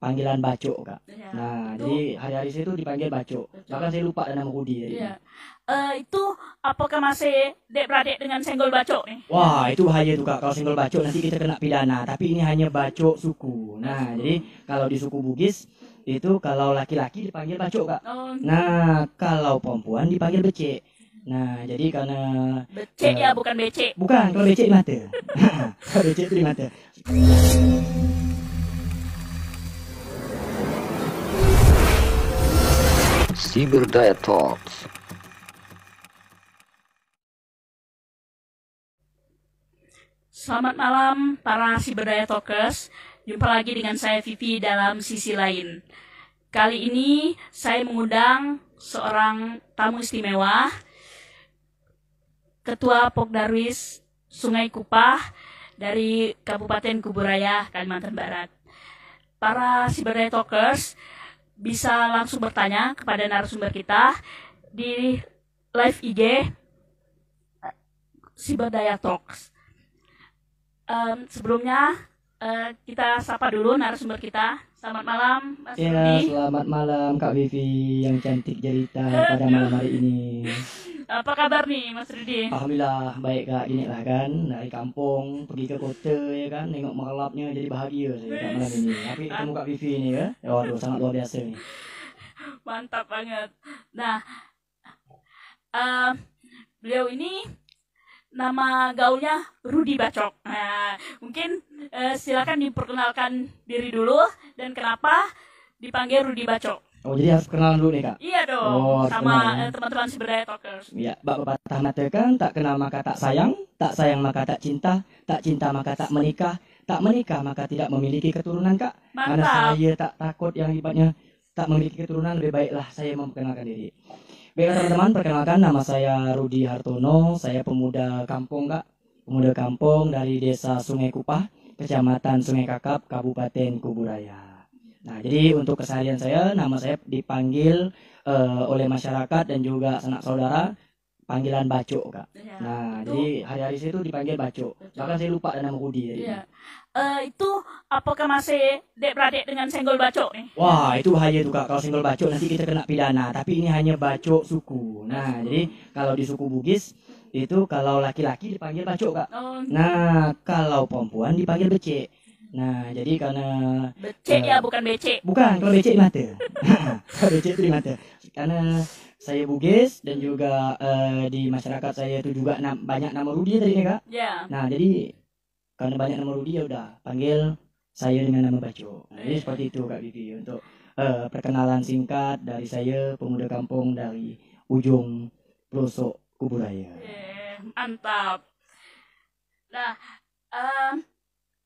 panggilan bacok kak ya, nah itu... jadi hari-hari saya itu dipanggil bacok bahkan saya lupa nama Rudi ya. Ini. Uh, itu apakah masih dek beradik dengan senggol bacok nih wah itu bahaya tuh kak kalau senggol bacok nanti kita kena pidana tapi ini hanya bacok suku nah jadi kalau di suku Bugis itu kalau laki-laki dipanggil bacok kak oh, gitu. nah kalau perempuan dipanggil becek Nah, jadi karena becek uh, ya eh, bukan becek. Bukan, kalau becek mata. becek itu di mata. Cyberdiet Talks. Selamat malam para Siberdaya Talkers. Jumpa lagi dengan saya Vivi dalam sisi lain. Kali ini saya mengundang seorang tamu istimewa, Ketua Pokdarwis Sungai Kupah dari Kabupaten Kuburaya, Kalimantan Barat. Para Siberdaya Talkers, bisa langsung bertanya kepada narasumber kita di live IG eh, Siberdaya Talks. Um, sebelumnya uh, kita sapa dulu narasumber kita Selamat malam, Mas ya, Rudi. Selamat malam, Kak Vivi yang cantik jelita pada malam hari ini. Apa kabar nih, Mas Rudi? Alhamdulillah, baik Kak. ini lah kan, dari kampung pergi ke kota ya kan, nengok makalapnya jadi bahagia saya Kak malam ini. Tapi ketemu Kak Vivi ini ya, ya waduh sangat luar biasa nih. Mantap banget. Nah, uh, beliau ini nama gaulnya Rudi Bacok. Nah, mungkin uh, silakan diperkenalkan diri dulu dan kenapa dipanggil Rudi Bacok. Oh jadi harus kenalan dulu nih kak? Iya dong, oh, sama ya. eh, teman-teman eh, sebenarnya talkers. Iya, bapak patah mata kan tak kenal maka tak sayang, tak sayang maka tak cinta, tak cinta maka tak menikah, tak menikah maka tidak memiliki keturunan kak. Mantap. Karena saya tak takut yang hebatnya tak memiliki keturunan lebih baiklah saya memperkenalkan diri. Oke teman-teman, perkenalkan nama saya Rudi Hartono, saya pemuda kampung kak, pemuda kampung dari desa Sungai Kupah, kecamatan Sungai Kakap, Kabupaten Kuburaya. Nah jadi untuk keseharian saya, nama saya dipanggil uh, oleh masyarakat dan juga sanak saudara panggilan bacok kak. Ya, nah, itu. jadi hari-hari saya tuh dipanggil bacok. Bahkan saya lupa nama Rudi tadi. Ya. Uh, itu apakah masih dek beradik dengan senggol bacok ni? Wah, itu bahaya tu, kak. Kalau senggol bacok nanti kita kena pidana. Tapi ini hanya bacok suku. Nah, suku. jadi kalau di suku Bugis itu kalau laki-laki dipanggil bacok kak. Oh, nah, kalau perempuan dipanggil becek. Nah, jadi karena becek uh, ya eh, bukan becek. Bukan, kalau becek di mata. becek di mata. Karena saya Bugis dan juga uh, di masyarakat saya itu juga na banyak nama Rudi ya tadi ya kak. Yeah. Nah jadi karena banyak nama Rudi ya udah panggil saya dengan nama Baco. Nah, jadi seperti itu kak Vivi untuk uh, perkenalan singkat dari saya pemuda kampung dari ujung pelosok Kuburaya. Yeah, mantap. Nah, uh,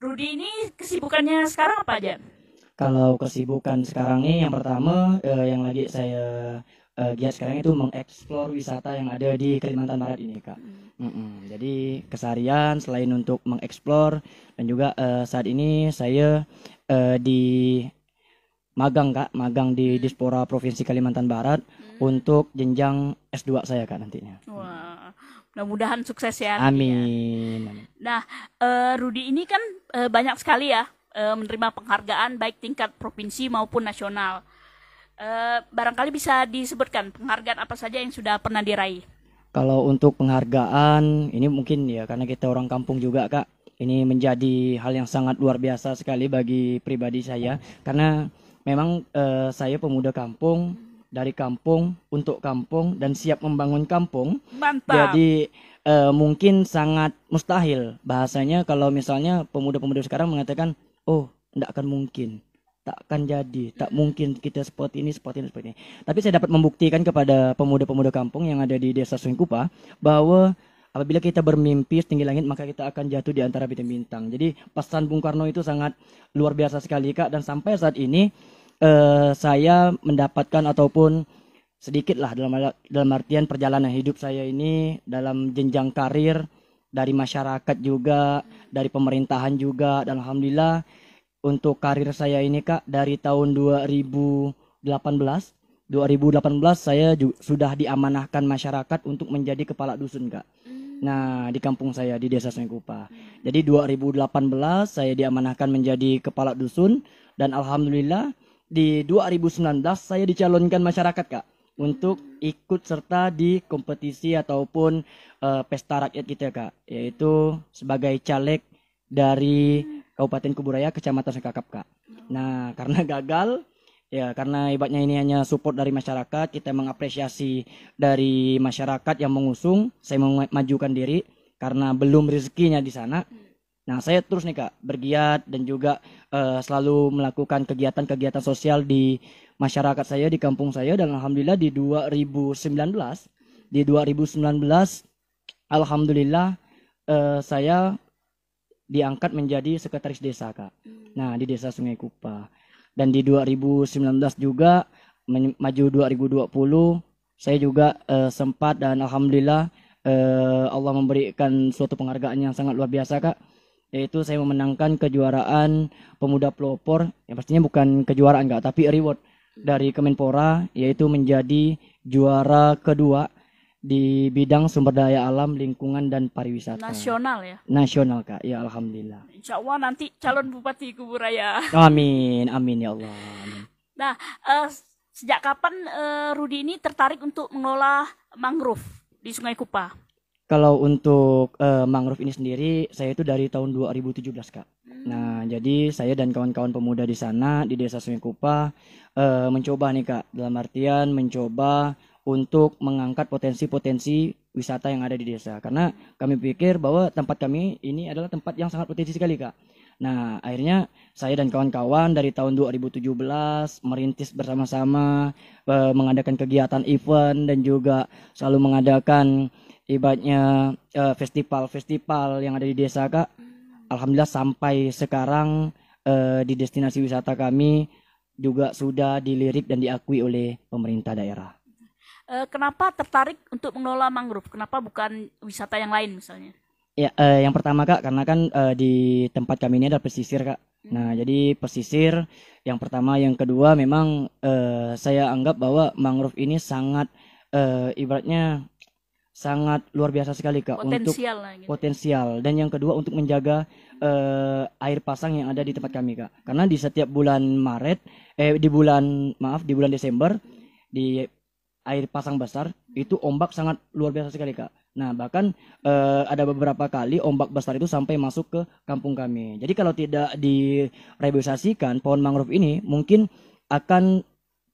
Rudi ini kesibukannya sekarang apa aja? Kalau kesibukan sekarang nih yang pertama uh, yang lagi saya uh, eh, giat sekarang itu mengeksplor wisata yang ada di Kalimantan Barat ini kak. Mm -mm. Jadi keseharian selain untuk mengeksplor dan juga uh, saat ini saya uh, di magang kak, magang di hmm. Dispora Provinsi Kalimantan Barat mm. untuk jenjang S2 saya kak nantinya. Wah, mudah-mudahan sukses ya. ya. Amin. Nah, uh, Rudi ini kan banyak sekali ya menerima penghargaan baik tingkat provinsi maupun nasional. Eh, barangkali bisa disebutkan penghargaan apa saja yang sudah pernah diraih? Kalau untuk penghargaan, ini mungkin ya karena kita orang kampung juga kak, ini menjadi hal yang sangat luar biasa sekali bagi pribadi saya karena memang uh, saya pemuda kampung dari kampung untuk kampung dan siap membangun kampung. Mantap. Jadi uh, mungkin sangat mustahil bahasanya kalau misalnya pemuda-pemuda sekarang mengatakan, oh, tidak akan mungkin tak akan jadi tak mungkin kita seperti ini seperti ini seperti ini tapi saya dapat membuktikan kepada pemuda-pemuda kampung yang ada di desa Sungkupa bahwa apabila kita bermimpi setinggi langit maka kita akan jatuh di antara bintang-bintang jadi pesan Bung Karno itu sangat luar biasa sekali kak dan sampai saat ini eh, saya mendapatkan ataupun sedikit lah dalam dalam artian perjalanan hidup saya ini dalam jenjang karir dari masyarakat juga dari pemerintahan juga dan alhamdulillah untuk karir saya ini Kak dari tahun 2018 2018 saya juga sudah diamanahkan masyarakat untuk menjadi kepala dusun Kak. Hmm. Nah, di kampung saya di Desa Sengkupa. Hmm. Jadi 2018 saya diamanahkan menjadi kepala dusun dan alhamdulillah di 2019 saya dicalonkan masyarakat Kak untuk ikut serta di kompetisi ataupun uh, pesta rakyat kita kak yaitu sebagai caleg dari Kabupaten Kuburaya, Kecamatan Sekakap, Kak. Nah, karena gagal, ya karena hebatnya ini hanya support dari masyarakat, kita mengapresiasi dari masyarakat yang mengusung, saya memajukan diri karena belum rezekinya di sana. Nah, saya terus nih Kak, bergiat dan juga uh, selalu melakukan kegiatan-kegiatan sosial di masyarakat saya di kampung saya dan alhamdulillah di 2019 di 2019 alhamdulillah uh, saya diangkat menjadi sekretaris desa kak. Hmm. Nah di desa Sungai Kupa dan di 2019 juga maju 2020 saya juga uh, sempat dan alhamdulillah uh, Allah memberikan suatu penghargaan yang sangat luar biasa kak yaitu saya memenangkan kejuaraan pemuda pelopor yang pastinya bukan kejuaraan kak tapi reward hmm. dari Kemenpora yaitu menjadi juara kedua di bidang sumber daya alam, lingkungan dan pariwisata. Nasional ya. Nasional Kak. Ya alhamdulillah. Insya Allah nanti calon bupati Kuburaya. Amin. Amin ya Allah. Amin. Nah, uh, sejak kapan uh, Rudi ini tertarik untuk mengelola mangrove di Sungai Kupa? Kalau untuk uh, mangrove ini sendiri saya itu dari tahun 2017, Kak. Hmm. Nah, jadi saya dan kawan-kawan pemuda di sana di Desa Sungai Kupa uh, mencoba nih, Kak. Dalam artian mencoba untuk mengangkat potensi-potensi wisata yang ada di desa. Karena kami pikir bahwa tempat kami ini adalah tempat yang sangat potensi sekali, Kak. Nah, akhirnya saya dan kawan-kawan dari tahun 2017 merintis bersama-sama eh, mengadakan kegiatan event dan juga selalu mengadakan ibadnya eh, festival-festival yang ada di desa, Kak. Alhamdulillah sampai sekarang eh, di destinasi wisata kami juga sudah dilirik dan diakui oleh pemerintah daerah uh, kenapa tertarik untuk mengelola mangrove? Kenapa bukan wisata yang lain misalnya? Ya, uh, yang pertama kak, karena kan uh, di tempat kami ini ada pesisir kak. Hmm. Nah, jadi pesisir yang pertama, yang kedua memang uh, saya anggap bahwa mangrove ini sangat uh, ibaratnya sangat luar biasa sekali kak potensial untuk lah, gitu. potensial dan yang kedua untuk menjaga uh, air pasang yang ada di tempat kami kak. Karena di setiap bulan Maret, eh di bulan maaf di bulan Desember di air pasang besar itu ombak sangat luar biasa sekali kak. Nah bahkan uh, ada beberapa kali ombak besar itu sampai masuk ke kampung kami. Jadi kalau tidak direvitalisasikan pohon mangrove ini mungkin akan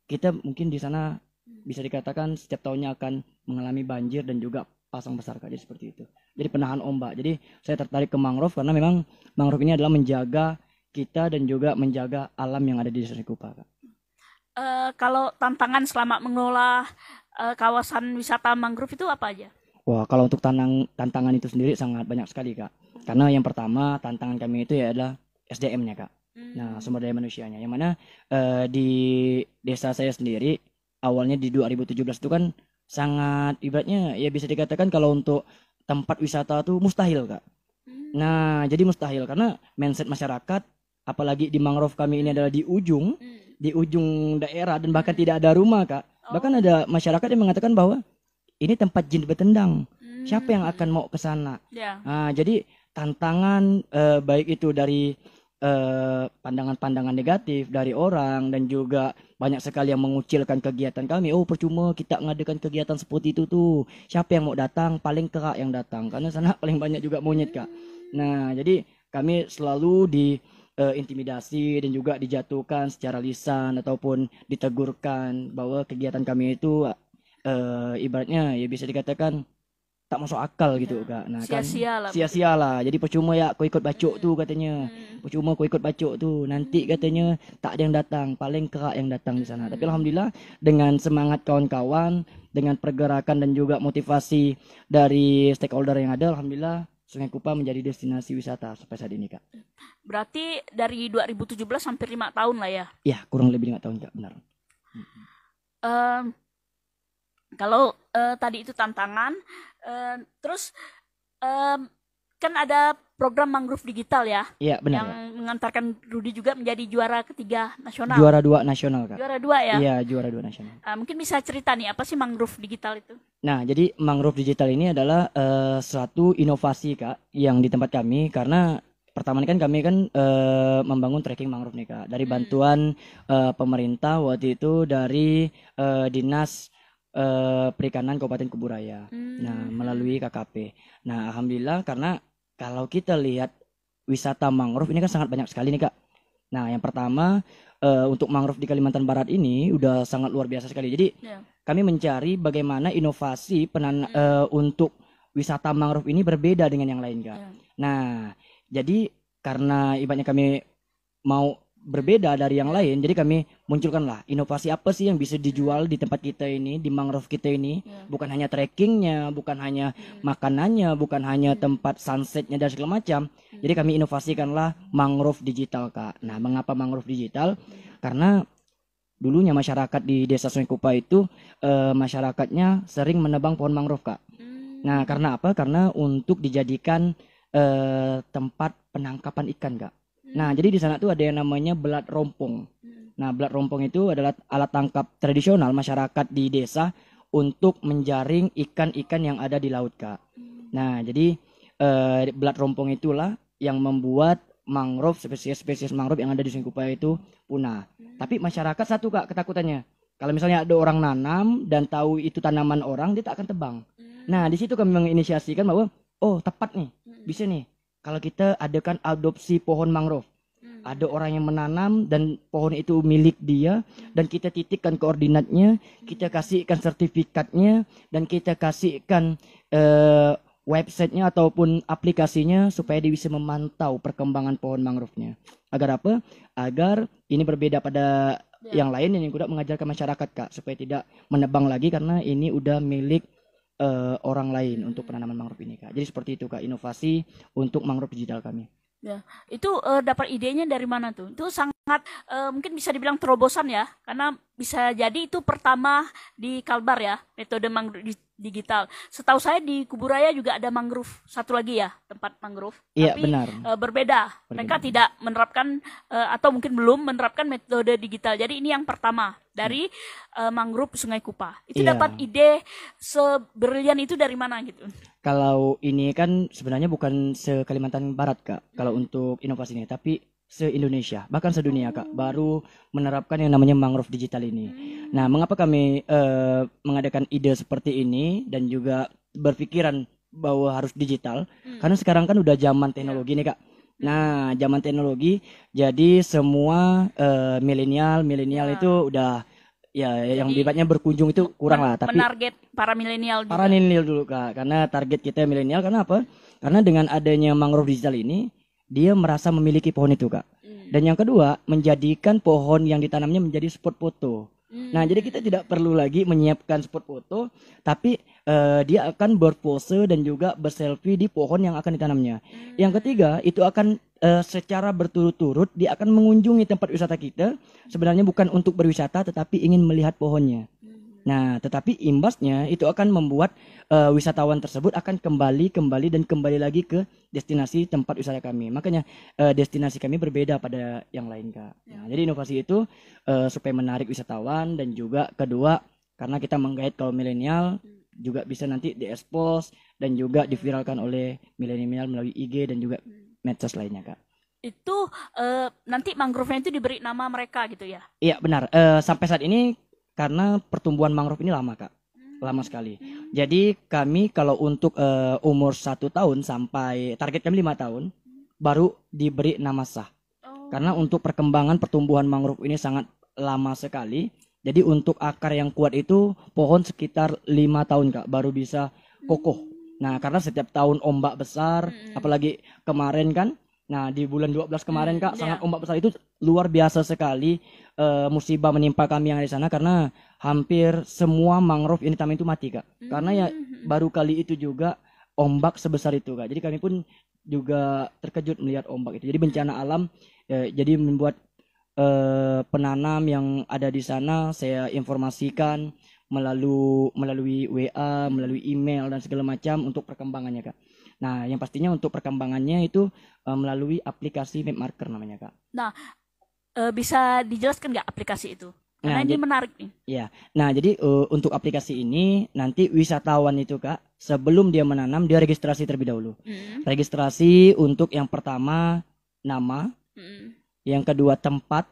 kita mungkin di sana bisa dikatakan setiap tahunnya akan mengalami banjir dan juga pasang besar kak. Jadi seperti itu. Jadi penahan ombak. Jadi saya tertarik ke mangrove karena memang mangrove ini adalah menjaga kita dan juga menjaga alam yang ada di desa Kupa Eh, kalau tantangan selama mengelola uh, eh, kawasan wisata mangrove itu apa aja? Wah, kalau untuk tanang, tantangan itu sendiri sangat banyak sekali, Kak. Karena yang pertama tantangan kami itu ya adalah SDM-nya, Kak. Nah, hmm. Nah, sumber daya manusianya. Yang mana uh, di desa saya sendiri awalnya di 2017 itu kan sangat ibaratnya ya bisa dikatakan kalau untuk tempat wisata tuh mustahil, Kak. Hmm. Nah, jadi mustahil karena mindset masyarakat apalagi di mangrove kami ini adalah di ujung. Hmm di ujung daerah dan bahkan tidak ada rumah kak oh. bahkan ada oh. masyarakat yang mengatakan bahwa ini tempat jin bertendang hmm. siapa yang akan mau ke sana yeah. nah, jadi tantangan eh, baik itu dari eh, pandangan-pandangan eh, negatif dari orang dan juga banyak sekali yang mengucilkan kegiatan kami. Oh percuma kita ngadakan kegiatan seperti itu tuh. Siapa yang mau datang? Paling kerak yang datang karena sana paling banyak juga monyet kak. Hmm. Nah jadi kami selalu di uh, intimidasi dan juga dijatuhkan secara lisan ataupun ditegurkan bahwa kegiatan kami itu uh, ibaratnya ya bisa dikatakan tak masuk akal gitu ya. kak nah kan sia-sia kan, sia-sia lah jadi percuma ya aku ikut bacok hmm. tuh katanya hmm. percuma aku ikut bacok tuh nanti hmm. katanya tak ada yang datang paling kerak yang datang di sana hmm. tapi alhamdulillah dengan semangat kawan-kawan dengan pergerakan dan juga motivasi dari stakeholder yang ada alhamdulillah Sungai Kupa menjadi destinasi wisata sampai saat ini kak. Berarti dari 2017 sampai lima tahun lah ya? Iya kurang lebih lima tahun kak benar. Um, kalau uh, tadi itu tantangan, uh, terus um, kan ada program mangrove digital ya. Iya benar. Yang ya. mengantarkan Rudi juga menjadi juara ketiga nasional. Juara dua nasional kak. Juara dua ya. Iya juara dua nasional. Uh, mungkin bisa cerita nih apa sih mangrove digital itu? Nah jadi mangrove digital ini adalah uh, suatu inovasi kak yang di tempat kami karena pertama kan kami kan uh, membangun trekking mangrove nih kak dari hmm. bantuan hmm. uh, pemerintah waktu itu dari uh, dinas uh, perikanan Kabupaten Kuburaya. Hmm. Nah, melalui KKP. Nah, alhamdulillah karena kalau kita lihat wisata mangrove ini kan sangat banyak sekali nih kak. Nah yang pertama uh, untuk mangrove di Kalimantan Barat ini udah sangat luar biasa sekali. Jadi yeah. kami mencari bagaimana inovasi penan mm. uh, untuk wisata mangrove ini berbeda dengan yang lain kak. Yeah. Nah jadi karena ibaratnya kami mau berbeda dari yang lain jadi kami munculkanlah inovasi apa sih yang bisa dijual di tempat kita ini di mangrove kita ini yeah. bukan hanya trekkingnya bukan hanya ya. makanannya bukan hanya tempat sunsetnya dan segala macam ya. jadi kami inovasikanlah mangrove digital kak nah mengapa mangrove digital ya. karena dulunya masyarakat di desa Sungai Kupa itu eh, masyarakatnya sering menebang pohon mangrove kak mm. nah karena apa karena untuk dijadikan eh, tempat penangkapan ikan kak Nah, jadi di sana tuh ada yang namanya belat rompong. Nah, belat rompong itu adalah alat tangkap tradisional masyarakat di desa untuk menjaring ikan-ikan yang ada di laut, Kak. Nah, jadi eh, belat rompong itulah yang membuat mangrove spesies-spesies mangrove yang ada di Sungai itu punah. Tapi masyarakat satu Kak ketakutannya. Kalau misalnya ada orang nanam dan tahu itu tanaman orang, dia tak akan tebang. Nah, di situ kami menginisiasikan bahwa oh, tepat nih. Bisa nih kalau kita adakan adopsi pohon mangrove. Hmm. Ada orang yang menanam dan pohon itu milik dia hmm. dan kita titikkan koordinatnya, kita hmm. kasihkan sertifikatnya dan kita kasihkan uh, websitenya ataupun aplikasinya supaya dia bisa memantau perkembangan pohon mangrove-nya. Agar apa? Agar ini berbeda pada ya. yang lain yang kuda mengajarkan masyarakat kak supaya tidak menebang lagi karena ini udah milik uh, orang lain untuk penanaman mangrove ini kak. Jadi seperti itu kak inovasi untuk mangrove digital kami. Ya, itu uh, dapat idenya dari mana tuh? Itu sangat uh, mungkin bisa dibilang terobosan ya, karena bisa jadi itu pertama di Kalbar ya metode mangrove digital. Setahu saya di Kuburaya juga ada mangrove satu lagi ya tempat mangrove. Iya benar. Uh, berbeda. berbeda. Mereka tidak menerapkan uh, atau mungkin belum menerapkan metode digital. Jadi ini yang pertama dari uh, mangrove Sungai Kupa. Itu yeah. dapat ide seberlian itu dari mana gitu? Kalau ini kan sebenarnya bukan se Kalimantan Barat kak, kalau hmm. untuk inovasi ini, tapi se Indonesia bahkan sedunia kak oh. baru menerapkan yang namanya mangrove digital ini. Hmm. Nah, mengapa kami uh, mengadakan ide seperti ini dan juga berpikiran bahwa harus digital? Hmm. Karena sekarang kan udah zaman teknologi iya. nih kak. Hmm. Nah, zaman teknologi, jadi semua uh, eh, milenial, milenial ya. itu udah ya Jadi, yang dibatnya berkunjung itu kurang lah tapi menarget para milenial para milenial dulu kak karena target kita milenial karena apa karena dengan adanya mangrove digital ini dia merasa memiliki pohon itu kak hmm. dan yang kedua menjadikan pohon yang ditanamnya menjadi spot foto Hmm. Nah, jadi kita tidak perlu lagi menyiapkan spot foto, tapi uh, dia akan berpose dan juga berselfie di pohon yang akan ditanamnya. Hmm. Yang ketiga, itu akan uh, secara berturut-turut dia akan mengunjungi tempat wisata kita. Sebenarnya bukan untuk berwisata, tetapi ingin melihat pohonnya. Hmm. Nah, tetapi imbasnya itu akan membuat uh, wisatawan tersebut akan kembali, kembali dan kembali lagi ke destinasi tempat wisata kami. Makanya uh, destinasi kami berbeda pada yang lain, Kak. Nah, ya. jadi inovasi itu uh, supaya menarik wisatawan dan juga kedua karena kita menggait kaum milenial hmm. juga bisa nanti diekspos dan juga diviralkan oleh milenial melalui IG dan juga hmm. medsos lainnya, Kak itu uh, nanti mangrove-nya itu diberi nama mereka gitu ya? Iya benar. Uh, sampai saat ini karena pertumbuhan mangrove ini lama kak hmm. lama sekali. Hmm. Jadi kami kalau untuk uh, umur satu tahun sampai target kami lima tahun hmm. baru diberi nama sah. Oh. Karena untuk perkembangan pertumbuhan mangrove ini sangat lama sekali. Jadi untuk akar yang kuat itu pohon sekitar lima tahun kak baru bisa kokoh. Nah karena setiap tahun ombak besar, apalagi kemarin kan Nah, di bulan 12 kemarin hmm, Kak, yeah. sangat ombak besar itu luar biasa sekali uh, musibah menimpa kami yang ada di sana karena hampir semua mangrove ini tamu itu mati Kak. Hmm. Karena ya hmm, hmm, hmm. baru kali itu juga ombak sebesar itu Kak. Jadi kami pun juga terkejut melihat ombak itu. Jadi bencana alam eh, jadi membuat eh, penanam yang ada di sana saya informasikan melalui melalui WA, melalui email dan segala macam untuk perkembangannya Kak. Nah, yang pastinya untuk perkembangannya itu uh, melalui aplikasi marker namanya, Kak. Nah, uh, bisa dijelaskan nggak aplikasi itu? Karena nah, ini jadi, menarik nih. Iya. Nah, jadi uh, untuk aplikasi ini nanti wisatawan itu Kak, sebelum dia menanam dia registrasi terlebih dahulu. Hmm. Registrasi untuk yang pertama nama, hmm. yang kedua tempat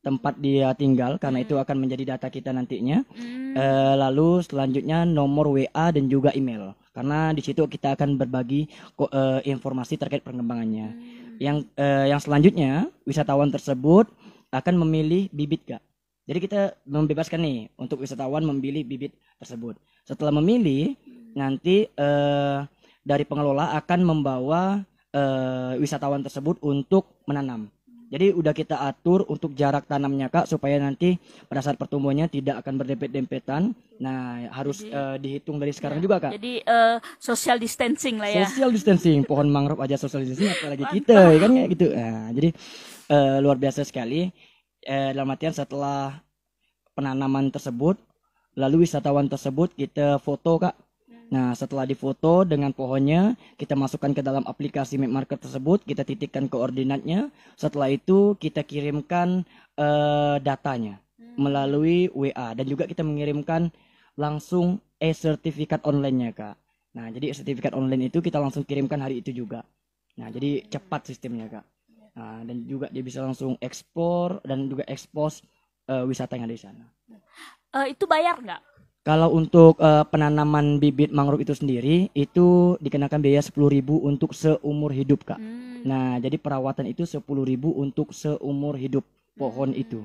tempat dia tinggal karena hmm. itu akan menjadi data kita nantinya. Hmm. E, lalu selanjutnya nomor WA dan juga email karena di situ kita akan berbagi uh, informasi terkait perkembangannya. Hmm. Yang uh, yang selanjutnya wisatawan tersebut akan memilih bibit kak. Jadi kita membebaskan nih untuk wisatawan memilih bibit tersebut. Setelah memilih hmm. nanti uh, dari pengelola akan membawa uh, wisatawan tersebut untuk menanam. Jadi udah kita atur untuk jarak tanamnya kak supaya nanti pada saat pertumbuhannya tidak akan berdepet dempetan Nah harus jadi, uh, dihitung dari sekarang ya, juga kak. Jadi uh, social distancing lah ya. Social distancing, pohon mangrove aja social distancing apalagi kita ya kan ya gitu. Nah, jadi uh, luar biasa sekali. Eh, dalam artian setelah penanaman tersebut, lalu wisatawan tersebut kita foto kak Nah, setelah difoto dengan pohonnya, kita masukkan ke dalam aplikasi map market tersebut, kita titikkan koordinatnya. Setelah itu kita kirimkan uh, datanya hmm. melalui WA dan juga kita mengirimkan langsung e-sertifikat online-nya, Kak. Nah, jadi sertifikat online itu kita langsung kirimkan hari itu juga. Nah, jadi hmm. cepat sistemnya, Kak. Nah, dan juga dia bisa langsung ekspor dan juga ekspos uh, eh, wisata yang ada di sana. Uh, itu bayar nggak? Kalau untuk uh, penanaman bibit mangrove itu sendiri itu dikenakan biaya 10.000 untuk seumur hidup, Kak. Hmm. Nah, jadi perawatan itu 10.000 untuk seumur hidup pohon hmm. itu.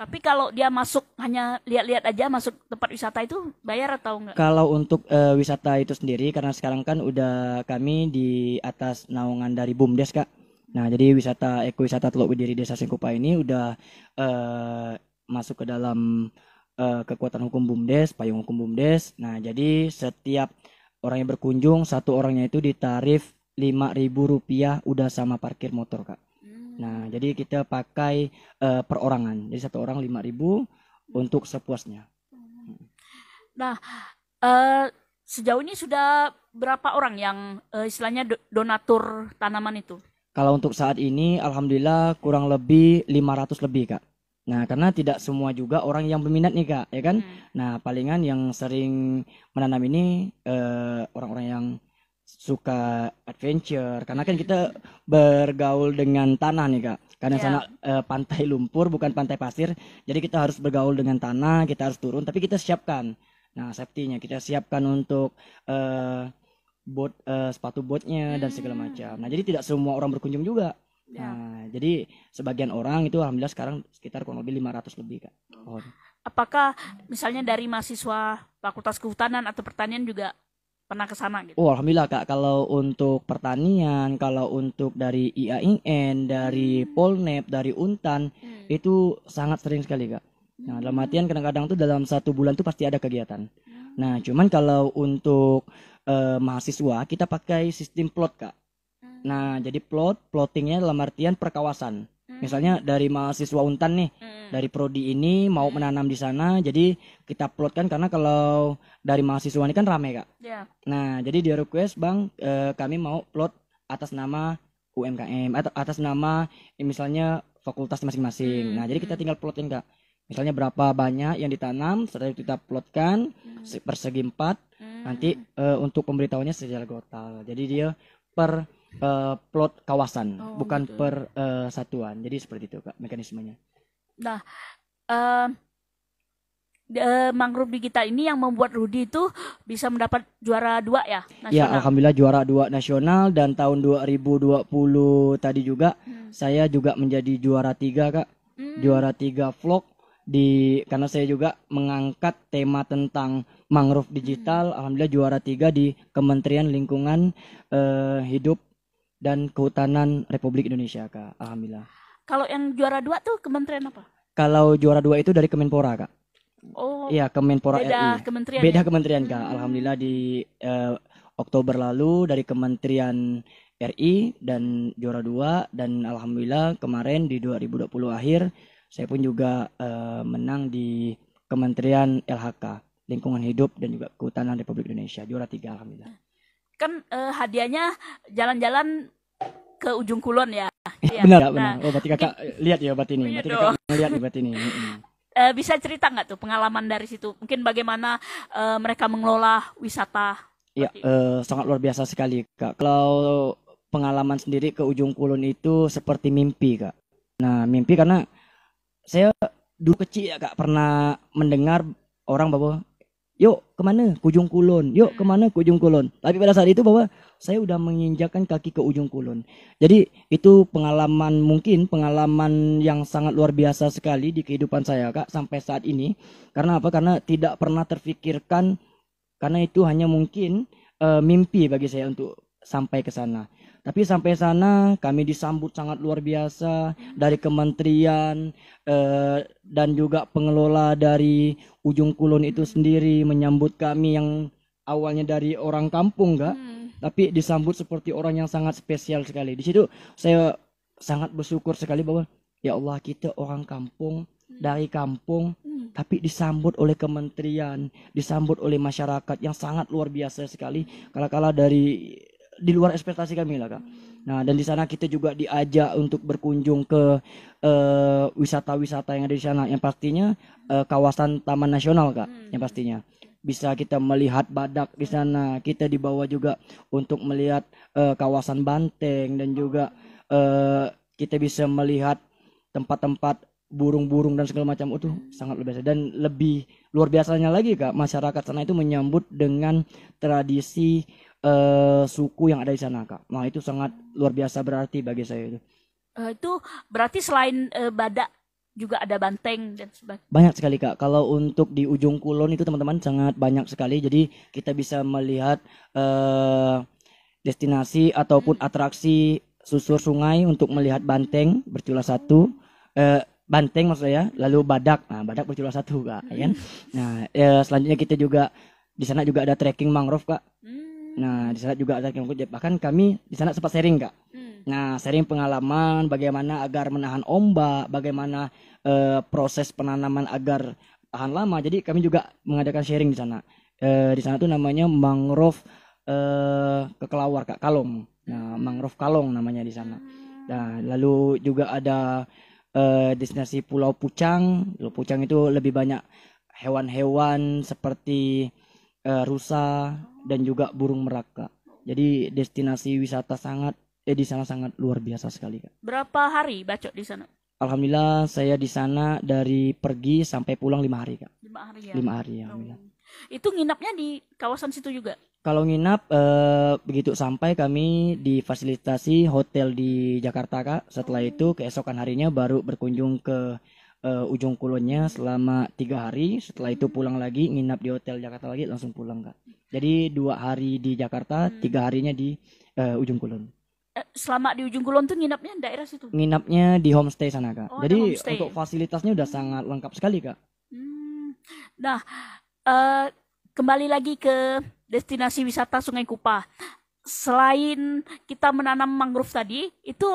Tapi kalau dia masuk hanya lihat-lihat aja masuk tempat wisata itu bayar atau enggak? Kalau untuk uh, wisata itu sendiri karena sekarang kan udah kami di atas naungan dari BUMDes, Kak. Nah, jadi wisata ekowisata Teluk Bidiri Desa Singkupa ini udah uh, masuk ke dalam Eh, kekuatan hukum bumdes payung hukum bumdes nah jadi setiap orang yang berkunjung satu orangnya itu ditarif lima ribu rupiah udah sama parkir motor kak hmm. nah jadi kita pakai uh, perorangan jadi satu orang lima ribu untuk sepuasnya nah uh, sejauh ini sudah berapa orang yang uh, istilahnya donatur tanaman itu kalau untuk saat ini alhamdulillah kurang lebih 500 lebih kak Nah, karena tidak semua juga orang yang berminat nih kak, ya kan? Hmm. Nah, palingan yang sering menanam ini orang eh, orang-orang yang suka adventure, karena kan hmm. kita bergaul dengan tanah nih kak. Karena yeah. sana uh, pantai lumpur bukan pantai pasir, jadi kita harus bergaul dengan tanah, kita harus turun, tapi kita siapkan. Nah, safety-nya kita siapkan untuk uh, bot, uh, sepatu botnya dan segala hmm. macam. Nah, jadi tidak semua orang berkunjung juga. Ya. Nah, jadi sebagian orang itu alhamdulillah sekarang sekitar kurang lebih 500 lebih Kak pohon. Apakah misalnya dari mahasiswa Fakultas Kehutanan atau Pertanian juga pernah ke sana gitu? Oh, alhamdulillah Kak, kalau untuk pertanian, kalau untuk dari IAIN, dari hmm. Polnep, dari Untan hmm. itu sangat sering sekali Kak. Nah, dalam hmm. artian kadang-kadang tuh dalam satu bulan tuh pasti ada kegiatan. Hmm. Nah, cuman kalau untuk eh, mahasiswa kita pakai sistem plot kak. Nah, jadi plot plottingnya dalam artian perkawasan. Hmm. Misalnya dari mahasiswa Untan nih, hmm. dari prodi ini mau hmm. menanam di sana, jadi kita plotkan karena kalau dari mahasiswa ini kan rame kak. Yeah. Nah, jadi dia request bang, eh, kami mau plot atas nama UMKM atau atas nama eh, misalnya fakultas masing-masing. Hmm. Nah, jadi kita hmm. tinggal plotin kak. Misalnya berapa banyak yang ditanam, setelah itu kita plotkan hmm. persegi empat. Hmm. Nanti eh, untuk pemberitahuannya secara gotal. Jadi dia per uh, plot kawasan, oh, bukan gitu. per uh, satuan. Jadi seperti itu Kak mekanismenya. Nah, uh, mangrove digital ini yang membuat Rudi itu bisa mendapat juara dua ya, ya nasional. Ya, alhamdulillah juara dua nasional dan tahun 2020 tadi juga hmm. saya juga menjadi juara tiga kak, hmm. juara tiga vlog di karena saya juga mengangkat tema tentang mangrove digital. Hmm. Alhamdulillah juara tiga di Kementerian Lingkungan uh, Hidup dan Kehutanan Republik Indonesia kak alhamdulillah kalau yang juara dua tuh kementerian apa kalau juara dua itu dari Kemenpora kak oh iya Kemenpora beda RI. kementerian beda ya? kementerian kak hmm. alhamdulillah di eh, Oktober lalu dari Kementerian RI dan juara dua dan alhamdulillah kemarin di 2020 akhir saya pun juga eh, menang di Kementerian LHK lingkungan hidup dan juga kehutanan Republik Indonesia juara tiga alhamdulillah kan uh, hadiahnya jalan-jalan ke ujung kulon ya. Iya. iya. Benar, nah, benar. Oh, berarti kakak lihat ya obat ini. Iya berarti dong. kakak melihat obat ya ini. Uh, bisa cerita nggak tuh pengalaman dari situ? Mungkin bagaimana uh, mereka mengelola wisata? Iya, uh, sangat luar biasa sekali, Kak. Kalau pengalaman sendiri ke ujung kulon itu seperti mimpi, Kak. Nah, mimpi karena saya dulu kecil ya, Kak, pernah mendengar orang bahwa yuk kemana ke ujung kulon yuk hmm. kemana ke ujung kulon tapi pada saat itu bahwa saya udah menginjakan kaki ke ujung kulon jadi itu pengalaman mungkin pengalaman yang sangat luar biasa sekali di kehidupan saya kak sampai saat ini karena apa karena tidak pernah terfikirkan karena itu hanya mungkin uh, mimpi bagi saya untuk sampai ke sana tapi sampai sana kami disambut sangat luar biasa dari kementerian eh, dan juga pengelola dari ujung kulon itu sendiri menyambut kami yang awalnya dari orang kampung enggak, hmm. tapi disambut seperti orang yang sangat spesial sekali. Di situ saya sangat bersyukur sekali bahwa ya Allah kita orang kampung hmm. dari kampung hmm. tapi disambut oleh kementerian, disambut oleh masyarakat yang sangat luar biasa sekali. Kala-kala dari di luar ekspektasi kami lah kak. Nah dan di sana kita juga diajak untuk berkunjung ke eh, wisata-wisata uh, yang ada di sana, yang pastinya uh, kawasan Taman Nasional kak, hmm. yang pastinya bisa kita melihat badak di sana, kita dibawa juga untuk melihat uh, kawasan Banteng dan juga uh, kita bisa melihat tempat-tempat burung-burung dan segala macam itu hmm. sangat luar biasa dan lebih luar biasanya lagi kak masyarakat sana itu menyambut dengan tradisi uh, suku yang ada di sana kak. Nah itu sangat luar biasa berarti bagi saya itu. Uh, itu berarti selain uh, badak juga ada banteng dan sebagainya. Banyak sekali kak. Kalau untuk di ujung kulon itu teman-teman sangat banyak sekali. Jadi kita bisa melihat uh, destinasi ataupun hmm. atraksi susur sungai untuk melihat banteng bercula satu. Uh, banteng maksud saya. Lalu badak. Nah badak bercula satu kak. Ya kan? Hmm. Kan? Nah ya, selanjutnya kita juga di sana juga ada trekking mangrove kak. Hmm Nah, di sana juga ada yang kujab. Bahkan kami di sana sempat sharing, enggak? Hmm. Nah, sharing pengalaman bagaimana agar menahan ombak, bagaimana uh, proses penanaman agar tahan lama. Jadi kami juga mengadakan sharing di sana. Uh, di sana tuh namanya mangrove uh, kekelawar, Kak, kalong. Nah, mangrove kalong namanya di sana. Hmm. Nah, lalu juga ada uh, destinasi Pulau Pucang. Pulau Pucang itu lebih banyak hewan-hewan seperti uh, rusa dan juga burung meraka. Jadi destinasi wisata sangat eh di sana sangat luar biasa sekali kak. Berapa hari bacok di sana? Alhamdulillah saya di sana dari pergi sampai pulang lima hari kak. Lima hari ya. Lima hari ya. Alhamdulillah. Oh. Itu nginapnya di kawasan situ juga? Kalau nginap eh, begitu sampai kami difasilitasi hotel di Jakarta kak. Setelah oh. itu keesokan harinya baru berkunjung ke uh, ujung kulonnya selama tiga hari setelah itu pulang lagi nginap di hotel Jakarta lagi langsung pulang kak jadi dua hari di Jakarta hmm. tiga harinya di uh, ujung kulon eh, selama di ujung kulon tuh nginapnya daerah situ nginapnya di homestay sana kak oh, jadi untuk fasilitasnya udah sangat lengkap sekali kak hmm. nah uh, kembali lagi ke destinasi wisata Sungai Kupa selain kita menanam mangrove tadi itu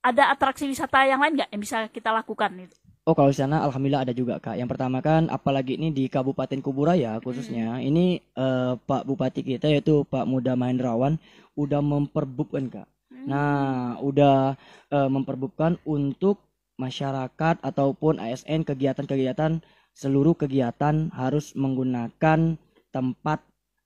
ada atraksi wisata yang lain nggak yang bisa kita lakukan itu? Oh kalau di sana alhamdulillah ada juga kak. Yang pertama kan apalagi ini di Kabupaten Kuburaya khususnya hmm. ini uh, Pak Bupati kita yaitu Pak Muda Mahendrawan udah memperbukkan kak. Hmm. Nah udah uh, untuk masyarakat ataupun ASN kegiatan-kegiatan seluruh kegiatan harus menggunakan tempat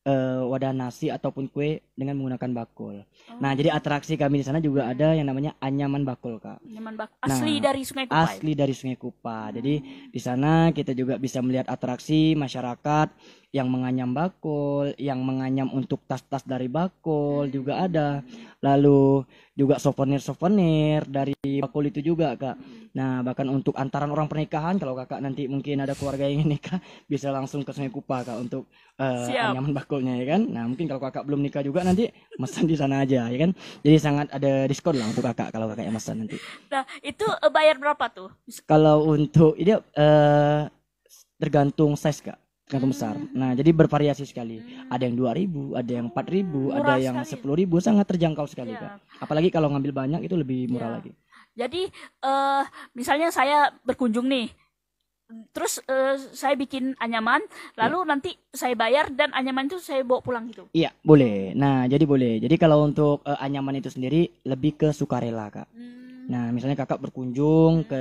uh, wadah nasi ataupun kue dengan menggunakan bakul. Oh. Nah, jadi atraksi kami di sana juga hmm. ada yang namanya anyaman bakul, Kak. Anyaman bakul. Nah, asli dari Sungai Kupa. Asli dari Sungai Kupa. Hmm. Jadi di sana kita juga bisa melihat atraksi masyarakat yang menganyam bakul, yang menganyam untuk tas-tas dari bakul juga ada. Lalu juga souvenir-souvenir dari bakul itu juga, Kak. Nah, bahkan untuk antaran orang pernikahan kalau Kakak nanti mungkin ada keluarga yang nikah, bisa langsung ke Sungai Kupa, Kak, untuk uh, anyaman bakulnya ya kan. Nah, mungkin kalau Kakak belum nikah juga nanti pesan di sana aja ya kan. Jadi sangat ada diskon lah untuk Kakak kalau Kakak yang pesan nanti. Nah, itu eh, bayar berapa tuh? Kalau untuk ini uh, tergantung size, Kak kantong hmm. besar. Nah, jadi bervariasi sekali. Hmm. Ada yang 2000, ada yang 4000, ribu, ada yang 10000, sangat terjangkau sekali, ya. Kak. Apalagi kalau ngambil banyak itu lebih iya. murah ya. lagi. Jadi uh, misalnya saya berkunjung nih Terus uh, saya bikin anyaman, iya. lalu ya. nanti saya bayar dan anyaman itu saya bawa pulang gitu. Iya, boleh. Nah, jadi boleh. Jadi kalau untuk uh, anyaman itu sendiri lebih ke sukarela, Kak. Hmm. Nah, misalnya Kakak berkunjung hmm. ke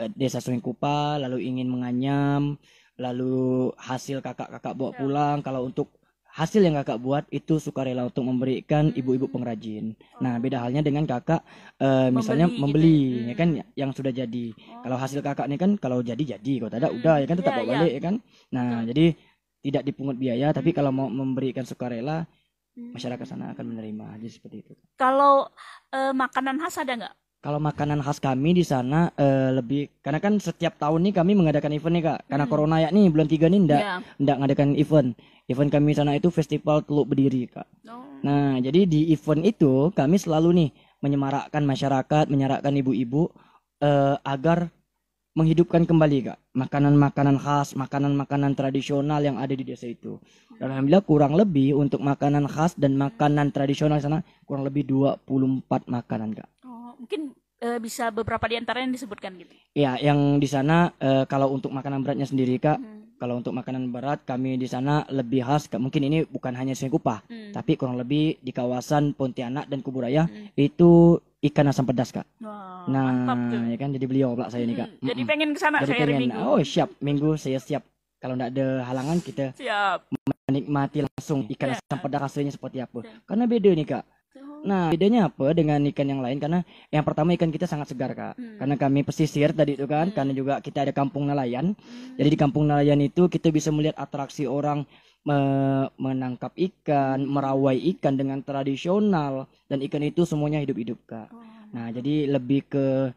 uh, Desa Sungai Kupa lalu ingin menganyam lalu hasil kakak-kakak bawa ya. pulang kalau untuk hasil yang kakak buat itu sukarela untuk memberikan hmm. ibu-ibu pengrajin. Nah, oh. Nah, beda halnya dengan kakak uh, misalnya gitu ya? membeli gitu. ya kan yang sudah jadi. Oh. Kalau hasil kakak ini kan kalau jadi jadi, kalau tidak hmm. udah ya kan tetap ya, bawa ya. balik ya kan. Nah, hmm. jadi tidak dipungut biaya hmm. tapi kalau mau memberikan sukarela hmm. masyarakat sana akan menerima. Jadi seperti itu. Kalau uh, makanan khas ada nggak? kalau makanan khas kami di sana uh, lebih karena kan setiap tahun nih kami mengadakan event nih kak karena hmm. corona ya nih bulan tiga nih ndak yeah. ndak ngadakan event event kami sana itu festival teluk berdiri kak oh. nah jadi di event itu kami selalu nih menyemarakkan masyarakat menyarakkan ibu-ibu uh, agar menghidupkan kembali kak makanan-makanan khas makanan-makanan tradisional yang ada di desa itu dan alhamdulillah kurang lebih untuk makanan khas dan makanan tradisional di sana kurang lebih 24 makanan kak mungkin uh, bisa beberapa di antara yang disebutkan gitu. Ya, yang di sana uh, kalau untuk makanan beratnya sendiri Kak, hmm. kalau untuk makanan berat kami di sana lebih khas Kak. Mungkin ini bukan hanya sungai Kupah, hmm. tapi kurang lebih di kawasan Pontianak dan Kuburaya hmm. itu ikan asam pedas Kak. Wow, nah, ya kan jadi beliau pula saya hmm. nih Kak. Mm -mm. Jadi pengen ke sana saya pengen, minggu. Oh, siap. Minggu saya siap. Kalau tidak ada halangan kita siap menikmati langsung ikan yeah. asam pedas rasanya seperti apa. Yeah. Karena beda nih Kak Nah, bedanya apa dengan ikan yang lain? Karena yang pertama ikan kita sangat segar, Kak. Hmm. Karena kami pesisir tadi itu kan, hmm. karena juga kita ada kampung nelayan. Hmm. Jadi di kampung nelayan itu kita bisa melihat atraksi orang me menangkap ikan, hmm. merawai ikan dengan tradisional dan ikan itu semuanya hidup-hidup, Kak. Oh. Nah, jadi lebih ke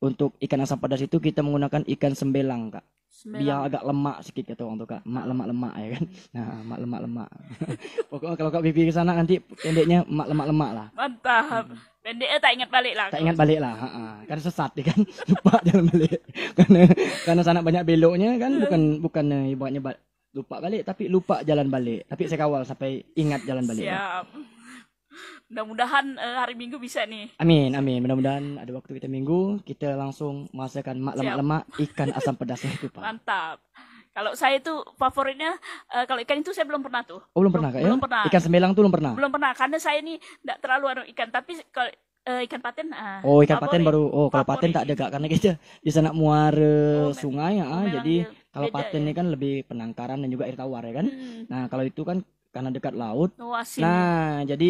untuk ikan asam pedas itu kita menggunakan ikan sembelang kak sembelang. biar agak lemak sedikit kata gitu orang tuh kak mak lemak lemak ya kan hmm. nah mak lemak lemak pokoknya kalau kak pipi ke sana nanti pendeknya mak lemak lemak lah mantap pendek hmm. pendeknya tak ingat balik lah tak ingat balik lah ha -ha. karena sesat ya kan lupa jalan balik karena karena sana banyak beloknya kan bukan bukan eh, ibaratnya lupa balik tapi lupa jalan balik tapi saya kawal sampai ingat jalan balik siap mudah-mudahan uh, hari Minggu bisa nih. Amin, amin. Mudah-mudahan ada waktu kita Minggu kita langsung masakan mak lemak-lemak ikan asam pedasnya itu, Pak. Mantap. Kalau saya itu favoritnya uh, kalau ikan itu saya belum pernah tuh. Oh, belum pernah, Kak, ya? belum ya? pernah. Ikan sembelang tuh belum pernah. Belum pernah karena saya ini tidak terlalu anu ikan, tapi kalau uh, ikan paten uh, Oh, ikan paten baru. Oh, kalau paten tak ada gak karena kita di sana muar oh, sungai ya, jadi kalau paten ya. ini kan lebih penangkaran dan juga air tawar ya kan. Hmm. Nah, kalau itu kan karena dekat laut. Oh, Nah, jadi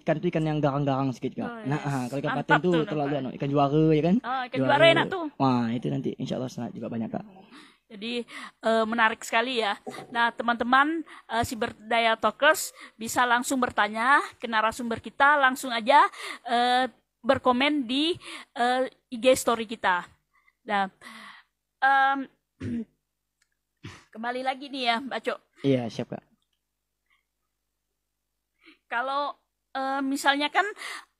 ikan itu ikan yang garang-garang sikit kak. Oh, nah, yes. Nah, kalau ikan Mantap patin tuh, terlalu anu, ikan juara ya kan? Oh, ikan juara, juara enak tuh. Wah, itu nanti insya Allah sangat juga banyak kak. Jadi e, menarik sekali ya. Nah, teman-teman e, berdaya Talkers bisa langsung bertanya ke narasumber kita langsung aja e, berkomen di e, IG story kita. Nah, um, kembali lagi nih ya, Mbak Cok. Iya, siap Kak kalau uh, misalnya kan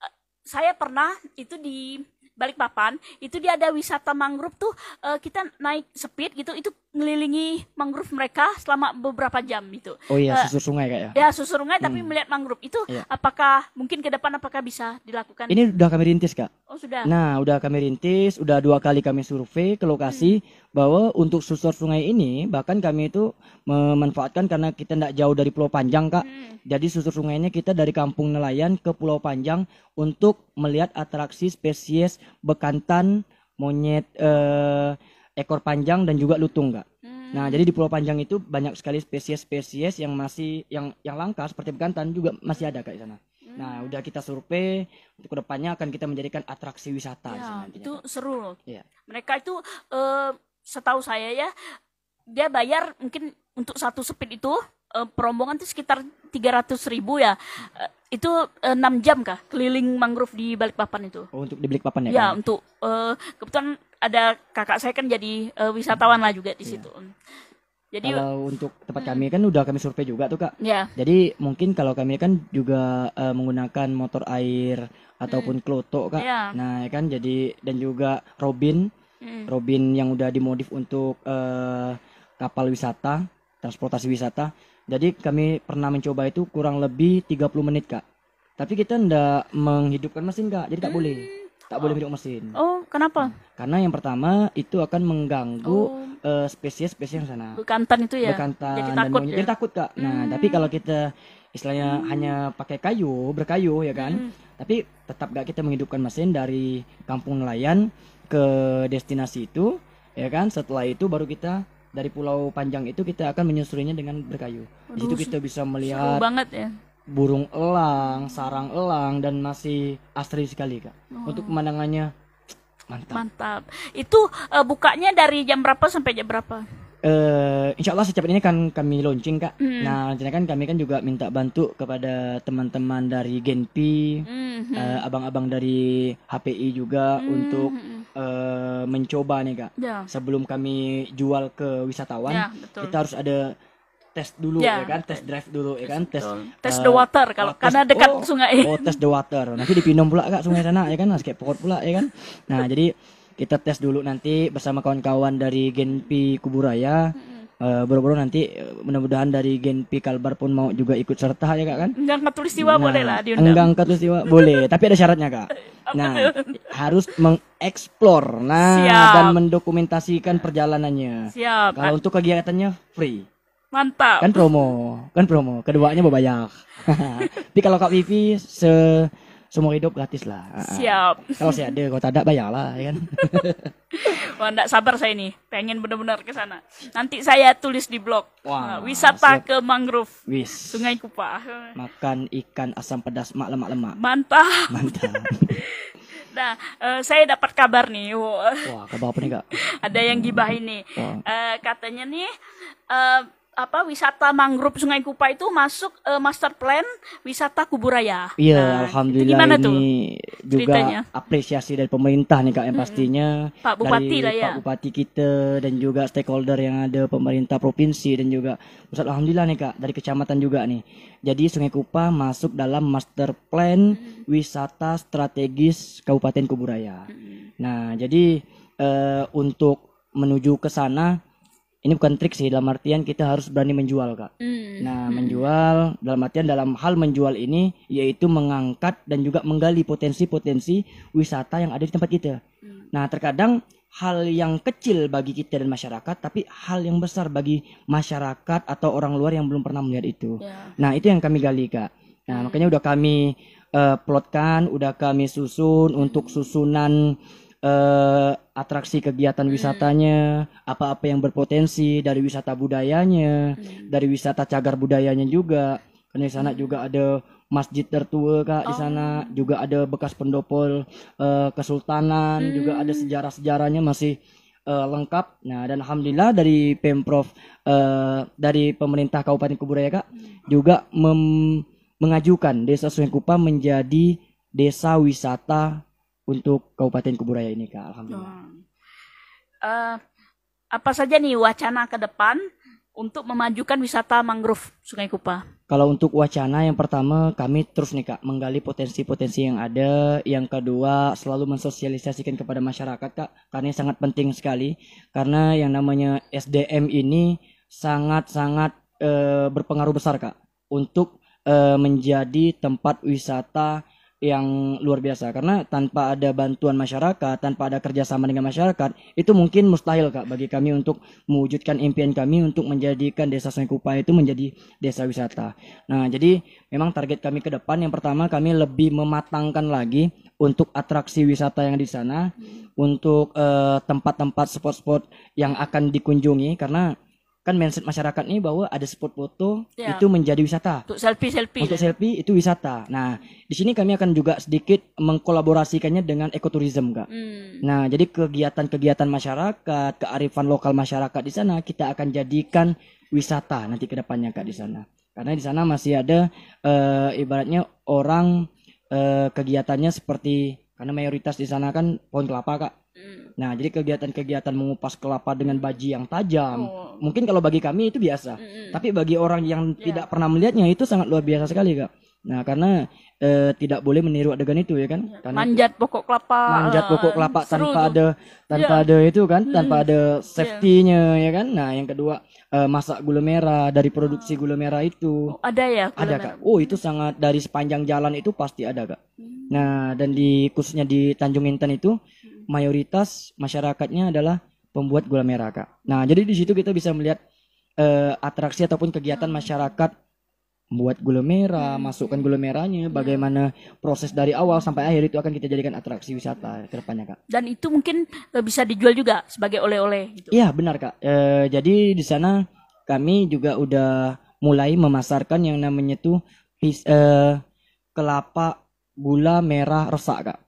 uh, saya pernah itu di Balikpapan itu dia ada wisata mangrove tuh uh, kita naik speed gitu itu ngelilingi mangrove mereka selama beberapa jam gitu. Oh iya, eh, susur sungai kayak ya. Ya, susur sungai tapi hmm. melihat mangrove itu iya. apakah mungkin ke depan apakah bisa dilakukan? Ini udah kami rintis, Kak. Oh, sudah. Nah, udah kami rintis, udah dua kali kami survei ke lokasi hmm. bahwa untuk susur sungai ini bahkan kami itu memanfaatkan karena kita tidak jauh dari Pulau Panjang, Kak. Hmm. Jadi susur sungainya kita dari kampung nelayan ke Pulau Panjang untuk melihat atraksi spesies bekantan, monyet eh ekor panjang dan juga lutung kak. Hmm. Nah jadi di Pulau Panjang itu banyak sekali spesies-spesies yang masih yang yang langka seperti bekantan juga masih ada kak di sana. Nah, hmm. Nah udah kita survei untuk kedepannya akan kita menjadikan atraksi wisata. Ya, nantinya, itu kak. seru loh. Ya. Mereka itu eh, setahu saya ya dia bayar mungkin untuk satu speed itu eh, perombongan itu sekitar 300 ribu ya. Eh, itu eh, enam jam kah keliling mangrove di Balikpapan itu? Oh, untuk di Balikpapan ya? Ya, kan? untuk uh, kebetulan ada kakak saya kan jadi uh, wisatawan lah juga di iya. situ. Jadi kalau untuk tempat kami kan udah kami survei juga tuh kak. Ya. Jadi mungkin kalau kami kan juga uh, menggunakan motor air ataupun hmm. klotok kak. Iya. Nah, ya. Nah kan jadi dan juga robin, hmm. robin yang udah dimodif untuk uh, kapal wisata, transportasi wisata. Jadi kami pernah mencoba itu kurang lebih 30 menit kak. Tapi kita ndak menghidupkan mesin kak, jadi tak hmm. boleh tak boleh minum oh. mesin. Oh, kenapa? Nah, karena yang pertama itu akan mengganggu oh. Eh, spesies-spesies yang sana. Bekantan itu ya. Bekantan jadi takut, dan Ya? Jadi takut kak. Nah, hmm. tapi kalau kita istilahnya hmm. hanya pakai kayu, berkayu ya kan. Hmm. Tapi tetap gak kita menghidupkan mesin dari kampung nelayan ke destinasi itu, ya kan. Setelah itu baru kita dari pulau panjang itu kita akan menyusurinya dengan berkayu. Aduh, Di situ kita bisa melihat banget ya burung elang, sarang elang dan masih asri sekali kak. Hmm. Untuk pemandangannya mantap. Mantap. Itu uh, bukanya dari jam berapa sampai jam berapa? Uh, insya Allah secepat ini kan kami launching kak. Hmm. Nah rencana kan kami kan juga minta bantu kepada teman-teman dari Genpi, hmm uh, abang-abang dari HPI juga hmm untuk uh, mencoba nih kak. Ya. Sebelum kami jual ke wisatawan, ya, kita harus ada tes dulu ya, ya kan tes drive dulu ya kan tes tes uh, the water kalau uh, karena dekat oh, sungai oh tes the water nanti dipinum pula kak sungai sana ya kan harus kayak pokok pula ya kan nah jadi kita tes dulu nanti bersama kawan-kawan dari Genpi Kuburaya baru boro-boro uh, nanti eh, mudah-mudahan dari Genpi Kalbar pun mau juga ikut serta ya kak kan? Enggak katulistiwa nah, boleh lah diundang. Enggak katulistiwa boleh, tapi ada syaratnya kak. Nah harus mengeksplor, nah Siap. dan mendokumentasikan perjalanannya. Siap. Kalau untuk kegiatannya free. Mantap. Kan promo, kan promo. Keduanya bayar Tapi kalau Kak Vivi se semua hidup gratis lah. Siap. Kalau saya ada, kalau tak ada bayar lah, ya kan. Wah, tidak sabar saya ini Pengen benar-benar ke sana. Nanti saya tulis di blog. Wah, eh, wisata ke mangrove. Wis. Sungai Kupah. Makan ikan asam pedas mak lemak lemak. Mantap. Mantap. Nah, eh, saya dapat kabar nih. Wah, kabar apa nih, Kak? ada yang gibah ini. Eh, katanya nih apa wisata mangrove Sungai Kupa itu masuk uh, master plan wisata Kuburaya. Iya, nah, alhamdulillah gimana ini tuh juga ceritanya? apresiasi dari pemerintah nih Kak yang pastinya hmm, Pak Bupati dari lah ya. Pak Bupati kita dan juga stakeholder yang ada pemerintah provinsi dan juga pusat alhamdulillah nih Kak dari kecamatan juga nih. Jadi Sungai Kupa masuk dalam master plan hmm. wisata strategis Kabupaten Kuburaya. Hmm. Nah, jadi uh, untuk menuju ke sana ini bukan trik sih dalam artian kita harus berani menjual kak. Mm. Nah hmm. menjual dalam artian dalam hal menjual ini yaitu mengangkat dan juga menggali potensi-potensi wisata yang ada di tempat kita. Mm. Nah terkadang hal yang kecil bagi kita dan masyarakat tapi hal yang besar bagi masyarakat atau orang luar yang belum pernah melihat itu. Yeah. Nah itu yang kami gali kak. Nah mm. makanya udah kami uh, plotkan, udah kami susun mm. untuk hmm. susunan uh, atraksi kegiatan hmm. wisatanya, apa-apa yang berpotensi dari wisata budayanya, hmm. dari wisata cagar budayanya juga. Karena di sana hmm. juga ada masjid tertua kak di sana oh. juga ada bekas pendopol uh, kesultanan hmm. juga ada hmm. sejarah sejarahnya masih uh, lengkap. Nah, dan alhamdulillah dari Pemprov uh, dari pemerintah Kabupaten Kuburaya Kak hmm. juga mengajukan Desa Sungai Kupa menjadi desa wisata untuk Kabupaten Kuburaya ini Kak Alhamdulillah. Hmm. Uh, apa saja nih wacana ke depan untuk memajukan wisata mangrove Sungai Kupa? Kalau untuk wacana yang pertama kami terus nih Kak menggali potensi-potensi yang ada, yang kedua selalu mensosialisasikan kepada masyarakat Kak karena sangat penting sekali karena yang namanya SDM ini sangat-sangat uh, berpengaruh besar Kak untuk uh, menjadi tempat wisata yang luar biasa karena tanpa ada bantuan masyarakat, tanpa ada kerjasama dengan masyarakat, itu mungkin mustahil kak bagi kami untuk mewujudkan impian kami untuk menjadikan desa Sengkupa itu menjadi desa wisata. Nah jadi memang target kami ke depan yang pertama kami lebih mematangkan lagi untuk atraksi wisata yang di sana, untuk eh, tempat-tempat eh, spot-spot yang akan dikunjungi karena kan mindset masyarakat ini bahwa ada spot foto ya. itu menjadi wisata. Untuk selfie selfie. Untuk selfie itu wisata. Nah, di sini kami akan juga sedikit mengkolaborasikannya dengan ekoturism, Kak. Hmm. Nah, jadi kegiatan-kegiatan masyarakat, kearifan lokal masyarakat di sana kita akan jadikan wisata nanti ke depannya, Kak, di sana. Karena di sana masih ada uh, ibaratnya orang uh, kegiatannya seperti karena mayoritas di sana kan pohon kelapa, Kak Nah, jadi kegiatan-kegiatan mengupas kelapa dengan baji yang tajam, oh. mungkin kalau bagi kami itu biasa. Mm -hmm. Tapi bagi orang yang yeah. tidak pernah melihatnya itu sangat luar biasa sekali, Kak. Nah, karena e, tidak boleh meniru adegan itu ya kan? Ya. Karena manjat pokok kelapa. Manjat pokok kelapa tanpa tuh. ada tanpa yeah. ada itu kan, hmm. tanpa hmm. ada ya. safety-nya yeah. ya kan? Nah, yang kedua e, masak gula merah dari produksi ah. gula merah itu. Oh, ada ya? Gula ada merah. Kak. Oh, itu sangat dari sepanjang jalan itu pasti ada, Kak. Hmm. Nah, dan di khususnya di Tanjung Intan itu mayoritas masyarakatnya adalah pembuat gula merah kak. Nah jadi di situ kita bisa melihat uh, atraksi ataupun kegiatan masyarakat membuat gula merah, hmm. masukkan gula merahnya, hmm. bagaimana proses dari awal sampai akhir itu akan kita jadikan atraksi wisata ke depannya, Kak. Dan itu mungkin eh, bisa dijual juga sebagai oleh-oleh gitu. Iya, benar, Kak. E, jadi di sana kami juga udah mulai memasarkan yang namanya tuh pis, kelapa gula merah resak, Kak.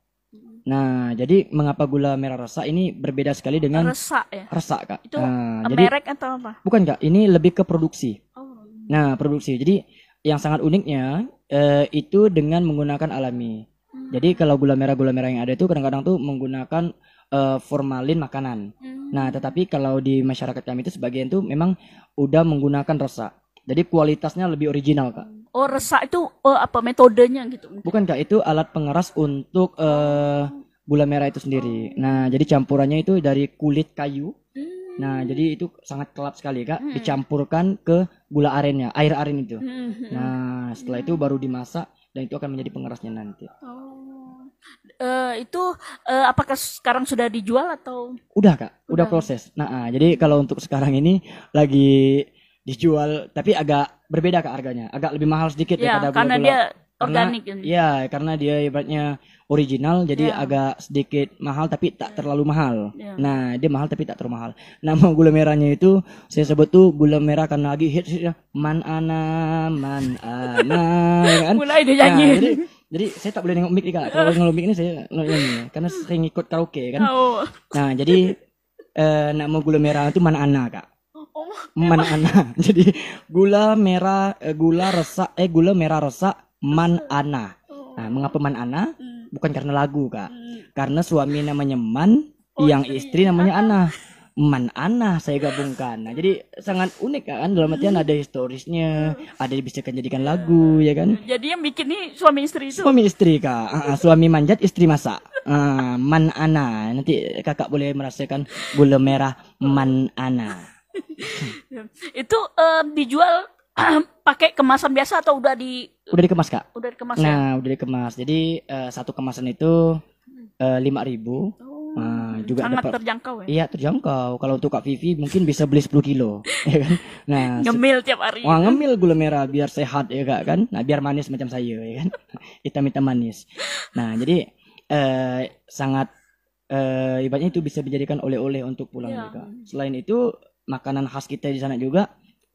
Nah, jadi mengapa gula merah resak ini berbeda sekali dengan resak ya? Resak, Kak. Itu nah, jadi, merek atau apa? Bukan, Kak. Ini lebih ke produksi. Oh. Nah, produksi. Jadi yang sangat uniknya eh, itu dengan menggunakan alami. Hmm. Jadi kalau gula merah gula merah yang ada itu kadang-kadang tuh menggunakan eh, formalin makanan. Hmm. Nah, tetapi kalau di masyarakat kami itu sebagian tuh memang udah menggunakan resak. Jadi kualitasnya lebih original, Kak. Hmm Oh resak itu oh, apa metodenya gitu? Bukan kak itu alat pengeras untuk uh, gula merah itu sendiri. Oh. Nah jadi campurannya itu dari kulit kayu. Hmm. Nah jadi itu sangat kelap sekali kak. Hmm. Dicampurkan ke gula arennya, air aren itu. Hmm. hmm. Nah setelah hmm. itu baru dimasak dan itu akan menjadi pengerasnya nanti. Oh. Uh, itu uh, apakah sekarang sudah dijual atau udah kak udah, udah proses nah uh, jadi kalau untuk sekarang ini lagi dijual tapi agak berbeda ke harganya agak lebih mahal sedikit ya, daripada karena gula karena dia organik ya karena dia ibaratnya original jadi yeah. agak sedikit mahal tapi tak yeah. terlalu mahal yeah. nah dia mahal tapi tak terlalu mahal nama gula merahnya itu saya sebut tuh gula merah karena lagi hits hit, man ana man ana ya kan? mulai dia nah, nyanyi nah, jadi, jadi saya tak boleh nengok mic nih kak kalau nengok mic ini saya nyanyi karena sering ikut karaoke kan oh. nah jadi eh, nama gula merah itu man ana kak man ana. Jadi gula merah eh, gula resa eh gula merah resa man ana. Oh. Nah, mengapa man ana? Hmm. Bukan karena lagu, Kak. Hmm. Karena suami namanya Man, oh, yang iya, iya, istri iya. namanya ah, ah. Ana. Man Ana saya gabungkan. Nah, jadi sangat unik kan dalam artian ada historisnya, hmm. ada bisa dijadikan lagu ya kan. Jadi yang bikin nih suami istri itu. Suami istri Kak, uh, suami manjat, istri masak. Uh, man Ana. Nanti Kakak boleh merasakan gula merah Man Ana. itu um, dijual pakai kemasan biasa atau udah di udah dikemas kak udah dikemas ya? nah ya? udah dikemas jadi uh, satu kemasan itu hmm. eh, lima uh, ribu oh, uh, juga sangat dapat, terjangkau ya iya terjangkau kalau untuk kak Vivi mungkin bisa beli 10 kilo ya kan nah ngemil tiap hari wah ngemil gula merah biar sehat ya kak kan nah biar manis macam saya ya kan hitam hitam manis nah jadi uh, sangat uh, ibaratnya itu bisa dijadikan oleh-oleh untuk pulang iya. ya. mereka. Selain itu makanan khas kita di sana juga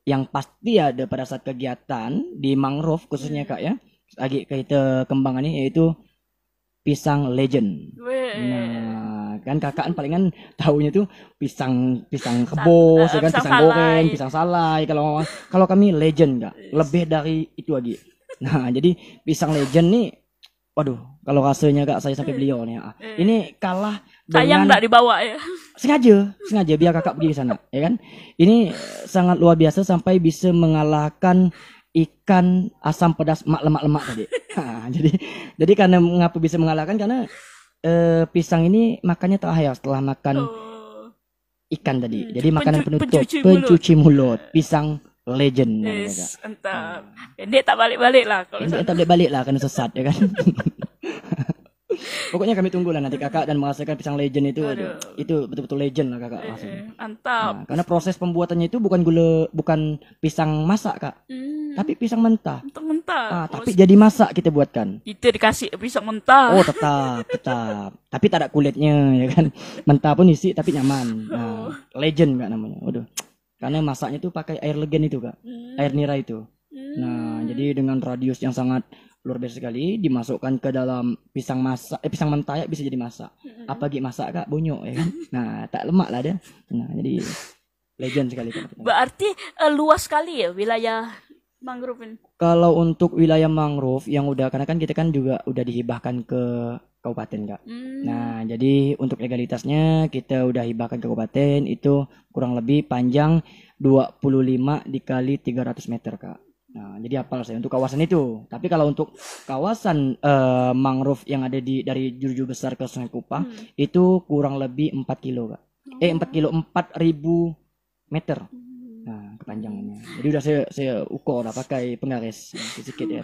yang pasti ada pada saat kegiatan di mangrove khususnya kak ya lagi kita kembangannya yaitu pisang legend. Nah kan kan palingan tahunya tuh pisang pisang kebo, eh, ya kan pisang, pisang goreng, pisang salai. Kalau kalau kami legend kak, lebih dari itu lagi. Nah jadi pisang legend nih Waduh, kalau rasanya gak saya sampai eh, beliau nih. Ah. Eh. Ini kalah Sayang dengan... Sayang dibawa ya. Sengaja, sengaja biar kakak pergi ke sana, ya kan? Ini eh, sangat luar biasa sampai bisa mengalahkan ikan asam pedas mak lemak lemak tadi. Ha, ah, jadi, jadi karena mengapa bisa mengalahkan karena eh, pisang ini makannya terakhir setelah makan oh. ikan tadi. Hmm, jadi makanan penutup pencuci mulut, pisang legend namanya yes, kak. Entah. Hmm. tak balik-balik lah kalau Pendek tak balik-balik lah karena sesat ya kan. Pokoknya kami tunggu lah nanti kakak dan merasakan pisang legend itu Aduh. itu betul-betul legend lah kakak. Eh, mantap. Nah, karena proses pembuatannya itu bukan gula bukan pisang masak kak, hmm. tapi pisang mentah. Mentah. Ah, tapi jadi masak kita buatkan. Itu dikasih pisang mentah. Oh tetap tetap. tapi tak ada kulitnya ya kan. Mentah pun isi tapi nyaman. Nah, oh. legend kak namanya. Waduh karena masaknya tuh pakai air legen itu kak hmm. air nira itu hmm. nah jadi dengan radius yang sangat luar biasa sekali dimasukkan ke dalam pisang masak eh, pisang mentaya bisa jadi masak hmm. gitu masak kak bonyok ya kan nah tak lemak lah dia nah jadi legend sekali kak. berarti uh, luas sekali ya wilayah mangrove ini kalau untuk wilayah mangrove yang udah karena kan kita kan juga udah dihibahkan ke kabupaten kak. Hmm. Nah jadi untuk legalitasnya kita udah hibahkan ke kabupaten itu kurang lebih panjang 25 dikali 300 meter kak. Nah, jadi apa saya untuk kawasan itu. Tapi kalau untuk kawasan uh, mangrove yang ada di dari Jurju Besar ke Sungai Kupang hmm. itu kurang lebih 4 kilo, Kak. Oh. Eh 4 kilo 4000 meter. Hmm kepanjangannya jadi udah saya saya ukur lah pakai penggaris sedikit ya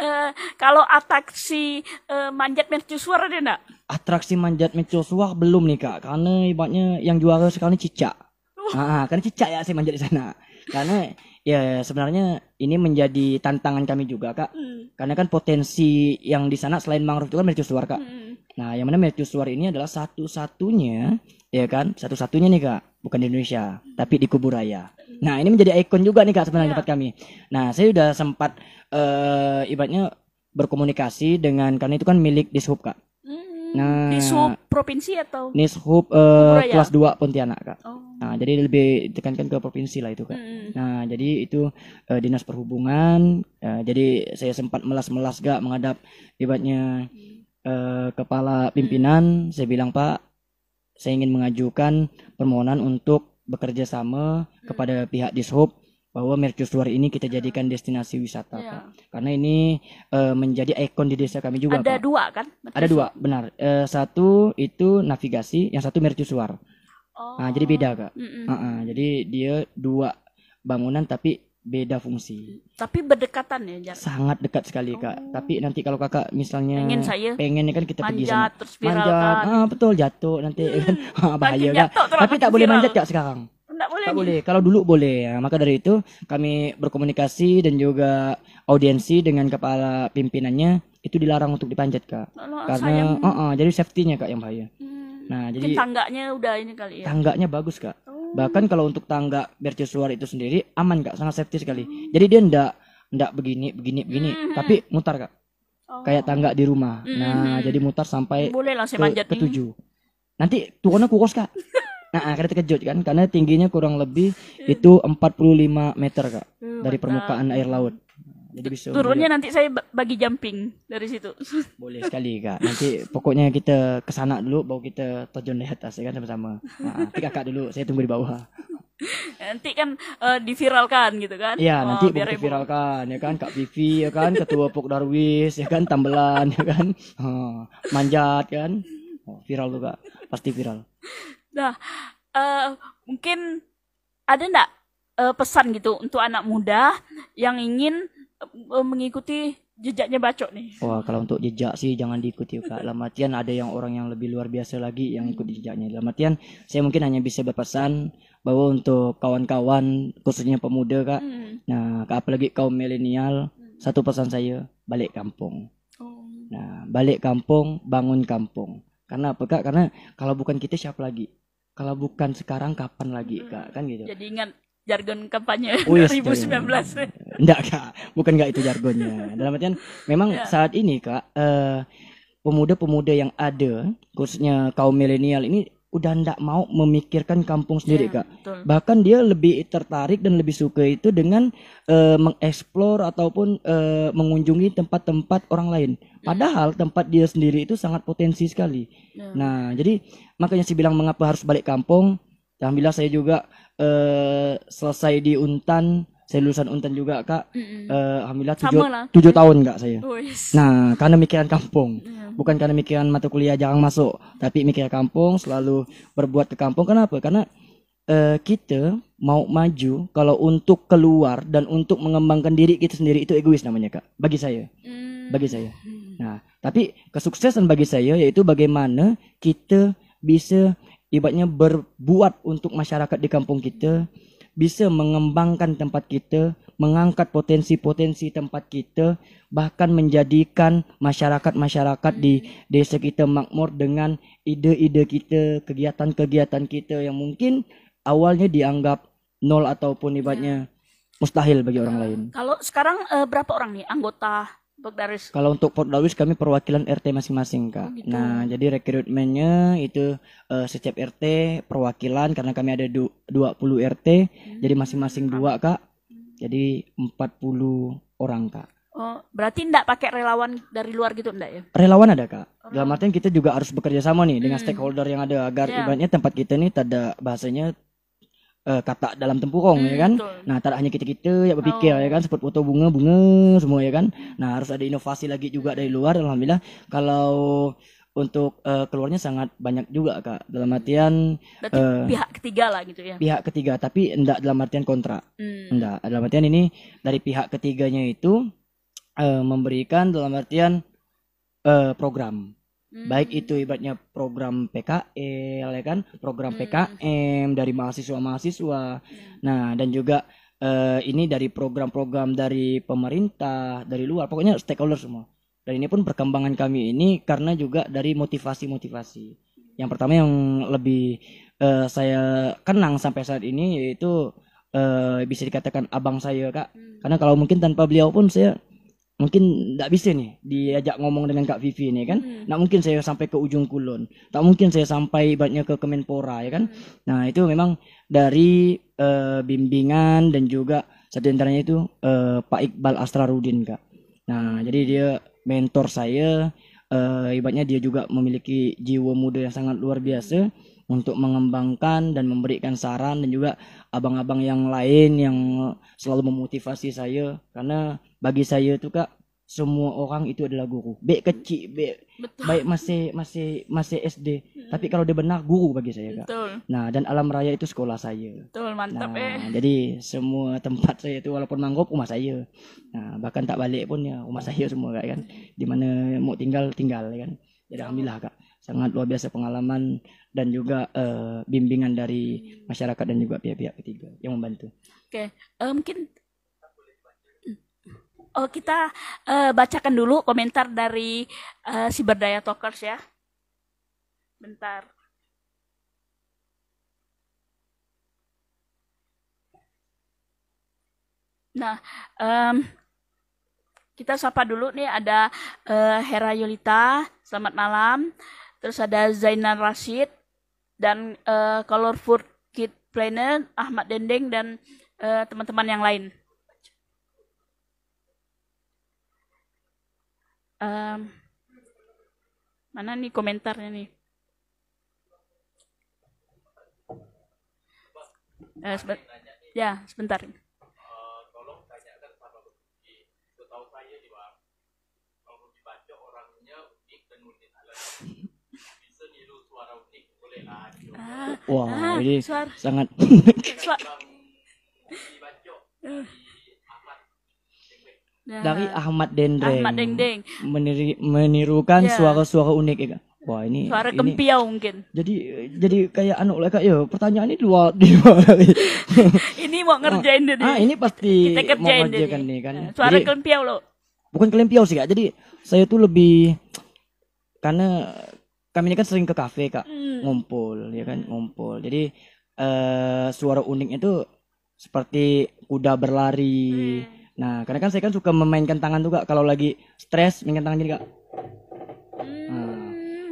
uh, kalau atraksi uh, manjat mercusuar ada enggak atraksi manjat mercusuar belum nih kak karena ibaratnya yang juara sekarang ini cicak oh. ah, ah karena cicak ya saya manjat di sana karena ya sebenarnya ini menjadi tantangan kami juga kak hmm. karena kan potensi yang di sana selain mangrove itu kan mercusuar kak hmm. nah yang mana mercusuar ini adalah satu-satunya ya kan satu-satunya nih kak bukan di Indonesia, tapi di Kuburaya. Nah, ini menjadi ikon juga nih Kak sebenarnya iya. tempat kami. Nah, saya sudah sempat uh, ibaratnya berkomunikasi dengan karena itu kan milik Dishub Kak. Hmm, nah, Dishub provinsi atau Dishub uh, kelas 2 Pontianak Kak. Oh. Nah, jadi lebih ditekankan ke provinsi lah itu Kak. Mm. Nah, jadi itu uh, Dinas Perhubungan uh, jadi saya sempat melas-melas gak menghadap ibaratnya mm. uh, kepala pimpinan, saya bilang Pak saya ingin mengajukan permohonan untuk bekerja sama hmm. kepada pihak Dishub bahwa mercusuar ini kita jadikan destinasi wisata ya. Pak. Karena ini e, menjadi ikon di desa kami juga Ada Pak. dua kan? Mercusuar. Ada dua, benar. E, satu itu navigasi, yang satu mercusuar. Oh. Nah, jadi oh. beda Kak. Mm -mm. Uh -uh, jadi dia dua bangunan tapi beda fungsi. Tapi berdekatan ya, jarak. Sangat dekat sekali, oh. Kak. Tapi nanti kalau Kakak misalnya pengen saya pengen kan kita manjat, pergi sama terus manjat, kan Ah, betul, jatuh nanti hmm. kan ah, bahaya kak Tapi tak boleh manjat Kak sekarang. Tidak boleh. Tak boleh. Kalau dulu boleh ya. Maka dari itu kami berkomunikasi dan juga audiensi dengan kepala pimpinannya itu dilarang untuk dipanjat, Kak. Karena sayang. uh -uh, jadi safety-nya Kak yang bahaya. Hmm. Nah, jadi tangganya udah ini kali ya. Tangganya bagus, Kak. Oh bahkan kalau untuk tangga mercusuar itu sendiri aman kak sangat safety sekali jadi dia ndak ndak begini begini begini hmm tapi mutar kak oh. kayak tangga di rumah hmm nah mm-hmm. jadi mutar sampai Boleh lah, ke, tujuh nanti turunnya kukos kak nah akhirnya terkejut kan karena tingginya kurang lebih mm. itu 45 meter kak oh dari permukaan air laut jadi bisa turunnya nanti saya bagi jumping dari situ. Boleh sekali kak. Nanti pokoknya kita ke sana dulu baru kita terjun lihat atas ya kan sama-sama. Nah, nanti kakak dulu, saya tunggu di bawah. Nanti kan uh, diviralkan gitu kan. Iya, oh, nanti biar diviralkan ya kan Kak Vivi ya kan, ketua Pok Darwis ya kan, tambelan ya kan. manjat kan. Oh, viral tuh Kak. Pasti viral. Nah, uh, mungkin ada ndak uh, eh, pesan gitu untuk anak muda yang ingin Eh, mengikuti jejaknya bacok nih. Wah, kalau untuk jejak sih jangan diikuti Kak. Dalam ada yang orang yang lebih luar biasa lagi yang ikut hmm. jejaknya. Dalam saya mungkin hanya bisa berpesan bahwa untuk kawan-kawan khususnya pemuda Kak. Hmm. Nah, Kak apalagi kaum milenial, hmm. satu pesan saya, balik kampung. Oh. Nah, balik kampung, bangun kampung. Karena apa Kak? Karena kalau bukan kita siapa lagi? Kalau bukan sekarang kapan lagi hmm. Kak? Kan gitu. Jadi ingat jargon kampanye oh, yes, 2019. Enggak, Kak. Bukan enggak itu jargonnya. Dalam artian memang yeah. saat ini, Kak, pemuda eh, pemuda-pemuda yang ada, khususnya kaum milenial ini udah enggak mau memikirkan kampung sendiri yeah, kak. Betul. Bahkan dia lebih tertarik dan lebih suka itu dengan uh, mengeksplor ataupun uh, mengunjungi tempat-tempat orang lain. Ya. Padahal tempat dia sendiri itu sangat potensi sekali. Yeah. Nah jadi makanya sih bilang mengapa harus balik kampung. Alhamdulillah saya juga Eh, selesai di Untan, saya lulusan Untan juga kak. Uh, Alhamdulillah tujuh, lah. tujuh tahun kak saya. Uis. Oh, nah, karena mikiran kampung, mm. bukan karena mikiran mata kuliah jarang masuk, tapi mikiran kampung selalu berbuat ke kampung. Kenapa? Karena uh, kita mau maju kalau untuk keluar dan untuk mengembangkan diri kita sendiri itu egois namanya kak. Bagi saya, mm. bagi saya. Mm. Nah, tapi kesuksesan bagi saya yaitu bagaimana kita bisa ibaratnya berbuat untuk masyarakat di kampung kita bisa mengembangkan tempat kita, mengangkat potensi-potensi tempat kita, bahkan menjadikan masyarakat-masyarakat di desa kita makmur dengan ide-ide kita, kegiatan-kegiatan kita yang mungkin awalnya dianggap nol ataupun ibaratnya mustahil bagi orang lain. Kalau sekarang eh, berapa orang nih anggota Pokdarwis. Kalau untuk Pokdarwis kami perwakilan RT masing-masing kak. Oh, gitu. Nah jadi rekrutmennya itu uh, setiap RT perwakilan karena kami ada du 20 RT, hmm. jadi masing-masing dua kak. Jadi 40 orang kak. Oh berarti tidak pakai relawan dari luar gitu ndak ya? Relawan ada kak. Oh. Dalam artian kita juga harus bekerja sama nih dengan hmm. stakeholder yang ada agar yeah. ibaratnya tempat kita nih tidak bahasanya uh, eh, kata dalam tempurung, ya hmm, ya kan. Betul. Nah, tak hanya kita-kita yang berpikir ya oh. ya kan seperti foto bunga-bunga semua ya kan. Nah, harus ada inovasi lagi juga dari luar alhamdulillah kalau untuk uh, keluarnya sangat banyak juga kak dalam artian uh, pihak ketiga lah gitu ya pihak ketiga tapi enggak dalam artian kontrak hmm. enggak dalam artian ini dari pihak ketiganya itu uh, memberikan dalam artian uh, program Hmm. Baik itu ibaratnya program PKL ya kan, program hmm. PKM dari mahasiswa-mahasiswa. Hmm. Nah, dan juga uh, ini dari program-program dari pemerintah, dari luar, pokoknya stakeholder semua. Dan ini pun perkembangan kami ini karena juga dari motivasi-motivasi. Yang pertama yang lebih uh, saya kenang sampai saat ini yaitu uh, bisa dikatakan abang saya, Kak. Hmm. Karena kalau mungkin tanpa beliau pun saya mungkin tidak bisa nih diajak ngomong dengan Kak Vivi nih kan. Hmm. Nah mungkin saya sampai ke ujung kulon, tak mungkin saya sampai ibaratnya ke Kemenpora ya kan. Hmm. Nah itu memang dari uh, bimbingan dan juga satu antaranya itu uh, Pak Iqbal Astrarudin Kak. Nah jadi dia mentor saya, uh, ibaratnya dia juga memiliki jiwa muda yang sangat luar biasa hmm. untuk mengembangkan dan memberikan saran dan juga abang-abang yang lain yang selalu memotivasi saya karena bagi saya tuh kak semua orang itu adalah guru. Baik kecil, baik, baik masih masih masih SD. Hmm. Tapi kalau dia benar guru bagi saya kak. Betul. Nah dan alam raya itu sekolah saya. Betul mantap nah, eh. Jadi semua tempat saya itu walaupun manggup rumah saya. Nah bahkan tak balik pun ya rumah saya semua kak kan. Di mana mau tinggal tinggal kan. Jadi alhamdulillah kak. sangat luar biasa pengalaman dan juga uh, bimbingan dari masyarakat dan juga pihak-pihak ketiga yang membantu. Oke, okay. uh, eh, mungkin mm, oh, kita uh, bacakan dulu komentar dari uh, si berdaya talkers ya. Bentar. Nah, um, kita sapa dulu nih ada uh, Hera Yulita, selamat malam terus ada Zainal Rashid dan uh, eh, Colorful Kid Planner Ahmad Dendeng dan eh, teman-teman uh, yang lain. Um, mana nih komentarnya nih? Uh, eh, sebentar. ya sebentar. Ah, Wah, ah, ini suar. sangat suar. dari nah, Ahmad Dendeng. Ahmad Dendeng. Meniri, menirukan ya. suara-suara yeah. unik ya. Wah ini suara ini, mungkin. Jadi jadi kayak anu lah kak ya pertanyaan ini dua dua kali. ini mau ah, ngerjain Ah ini pasti kita kerjain mau ngerjakan nih kan. Nah, suara jadi, kempiau loh. Bukan kelempiau sih kak. Jadi saya tuh lebih karena kami ini kan sering ke kafe kak mm. ngumpul ya kan mm. ngumpul jadi uh, suara unik itu seperti kuda berlari mm. nah karena kan saya kan suka memainkan tangan juga kalau lagi stres mainkan tangan gini kak mm. nah,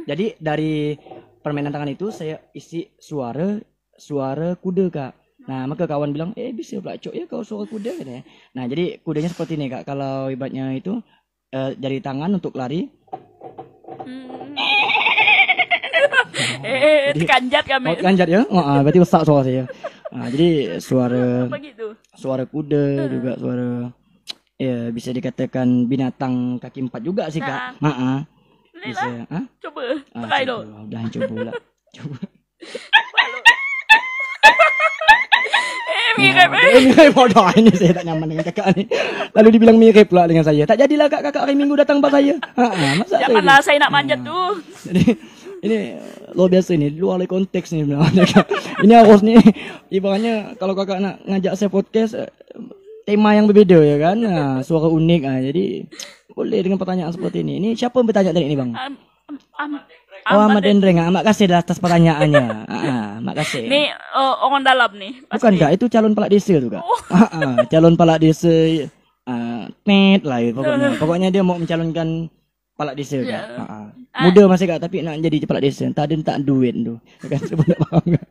jadi dari permainan tangan itu saya isi suara suara kuda kak Nah, maka kawan bilang, eh bisa pelacok ya kau suara kuda kan ya. Nah, jadi kudanya seperti ini kak. Kalau ibatnya itu uh, dari tangan untuk lari. Hmm. eh, eh terkanjat kami. Oh, terkanjat ya? Oh, uh, berarti besar suara saya. Uh, jadi suara suara kuda uh. juga suara ya yeah, bisa dikatakan binatang kaki empat juga sih kak. Ha -ha. Bisa, ha? Cuba, ah, try dong. Oh, dah cuba lah. cuba. Eh, mirip eh Mirip bodoh Ini saya tak nyaman dengan kakak ni Lalu dibilang mirip pula dengan saya Tak jadilah kak kakak hari minggu datang tempat saya Haa Masa Jangan lah saya nak manjat tu Jadi ini luar biasa ini luar dari konteks nih ini harus nih ibaratnya kalau kakak nak ngajak saya podcast tema yang berbeda ya kan nah, suara unik ah jadi boleh dengan pertanyaan seperti ini ini siapa yang bertanya tadi ini bang um, um, Oh Ahmad Endreng, ah kasih atas pertanyaannya. ah, ah Ahmad kasih. Ini uh, oh, orang dalam nih. Pasti. Bukan enggak, itu calon pelak desa tuh, Kak. Oh. Ah, ah, calon pelak desa uh, ah, net lah ya, pokoknya. Pokoknya dia mau mencalonkan kepala desa kan. Yeah. Ya. Ha. Muda ah. masih kak tapi nak jadi kepala desa. Tak ada tak duit tu. Kan saya pun tak faham kan.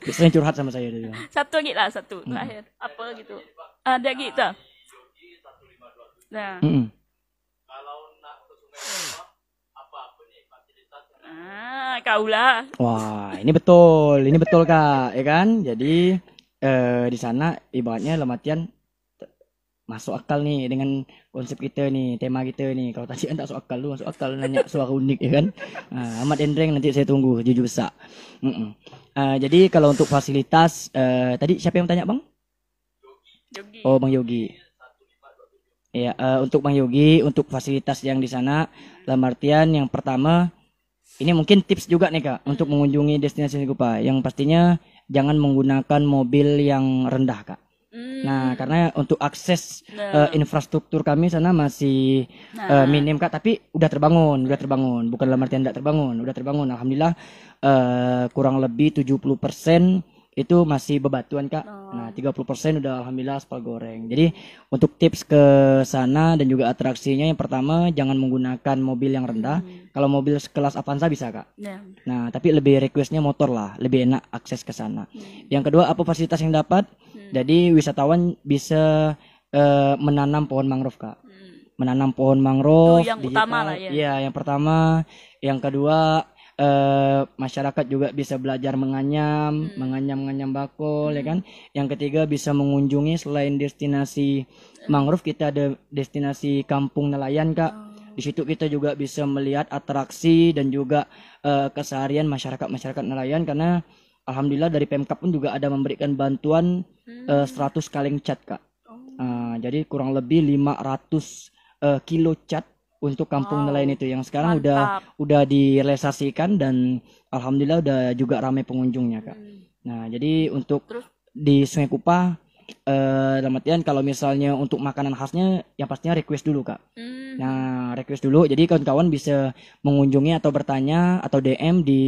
Dia sering curhat sama saya dia. Satu lagi lah satu hmm. terakhir. Apa gitu. Ada ah, lagi tak? Nah. Hmm. Kalau nak ke sungai Ah, kau lah. Wah, ini betul. Ini betul, Kak. Ya kan? Jadi eh, di sana ibaratnya lematian masuk akal nih dengan konsep kita nih tema kita nih kalau tadi anda tak masuk akal lu masuk akal nanya suara unik ya kan uh, Ahmad Endreng nanti saya tunggu jujur besar uh, Uh, jadi kalau untuk fasilitas uh, tadi siapa yang tanya bang Yogi. oh bang Yogi ya uh, untuk bang Yogi untuk fasilitas yang di sana lamartian yang pertama ini mungkin tips juga nih kak untuk mengunjungi destinasi Gupa yang pastinya jangan menggunakan mobil yang rendah kak Nah, hmm. karena untuk akses nah. uh, infrastruktur kami sana masih nah. uh, minim Kak, tapi udah terbangun, udah terbangun. Bukan dalam artian tidak terbangun, udah terbangun. Alhamdulillah uh, kurang lebih 70% itu masih bebatuan Kak. Oh. Nah, 30% udah alhamdulillah aspal goreng. Jadi, untuk tips ke sana dan juga atraksinya yang pertama jangan menggunakan mobil yang rendah. Hmm. Kalau mobil sekelas Avanza bisa Kak. Nah. Nah, tapi lebih requestnya motor lah, lebih enak akses ke sana. Hmm. Yang kedua apa fasilitas yang dapat? Hmm. Jadi wisatawan bisa uh, menanam pohon mangrove kak. Hmm. Menanam pohon mangrove. Itu yang utama lah ya. Iya yang pertama, yang kedua uh, masyarakat juga bisa belajar menganyam, hmm. menganyam menganyam bakul, ya hmm. ya kan. Yang ketiga bisa mengunjungi selain destinasi hmm. mangrove kita ada destinasi kampung nelayan kak. Oh. Di situ kita juga bisa melihat atraksi dan juga uh, keseharian masyarakat masyarakat nelayan karena alhamdulillah dari Pemkap pun juga ada memberikan bantuan hmm. uh, eh, 100 kaleng cat kak oh. uh, jadi kurang lebih 500 uh, eh, kilo cat untuk kampung wow. nelayan itu yang sekarang Mantap. udah udah direalisasikan dan alhamdulillah udah juga ramai pengunjungnya kak. Hmm. Nah jadi untuk Terus? di Sungai Kupa uh, dalam artian kalau misalnya untuk makanan khasnya yang pastinya request dulu kak mm. nah request dulu jadi kawan-kawan bisa mengunjungi atau bertanya atau DM di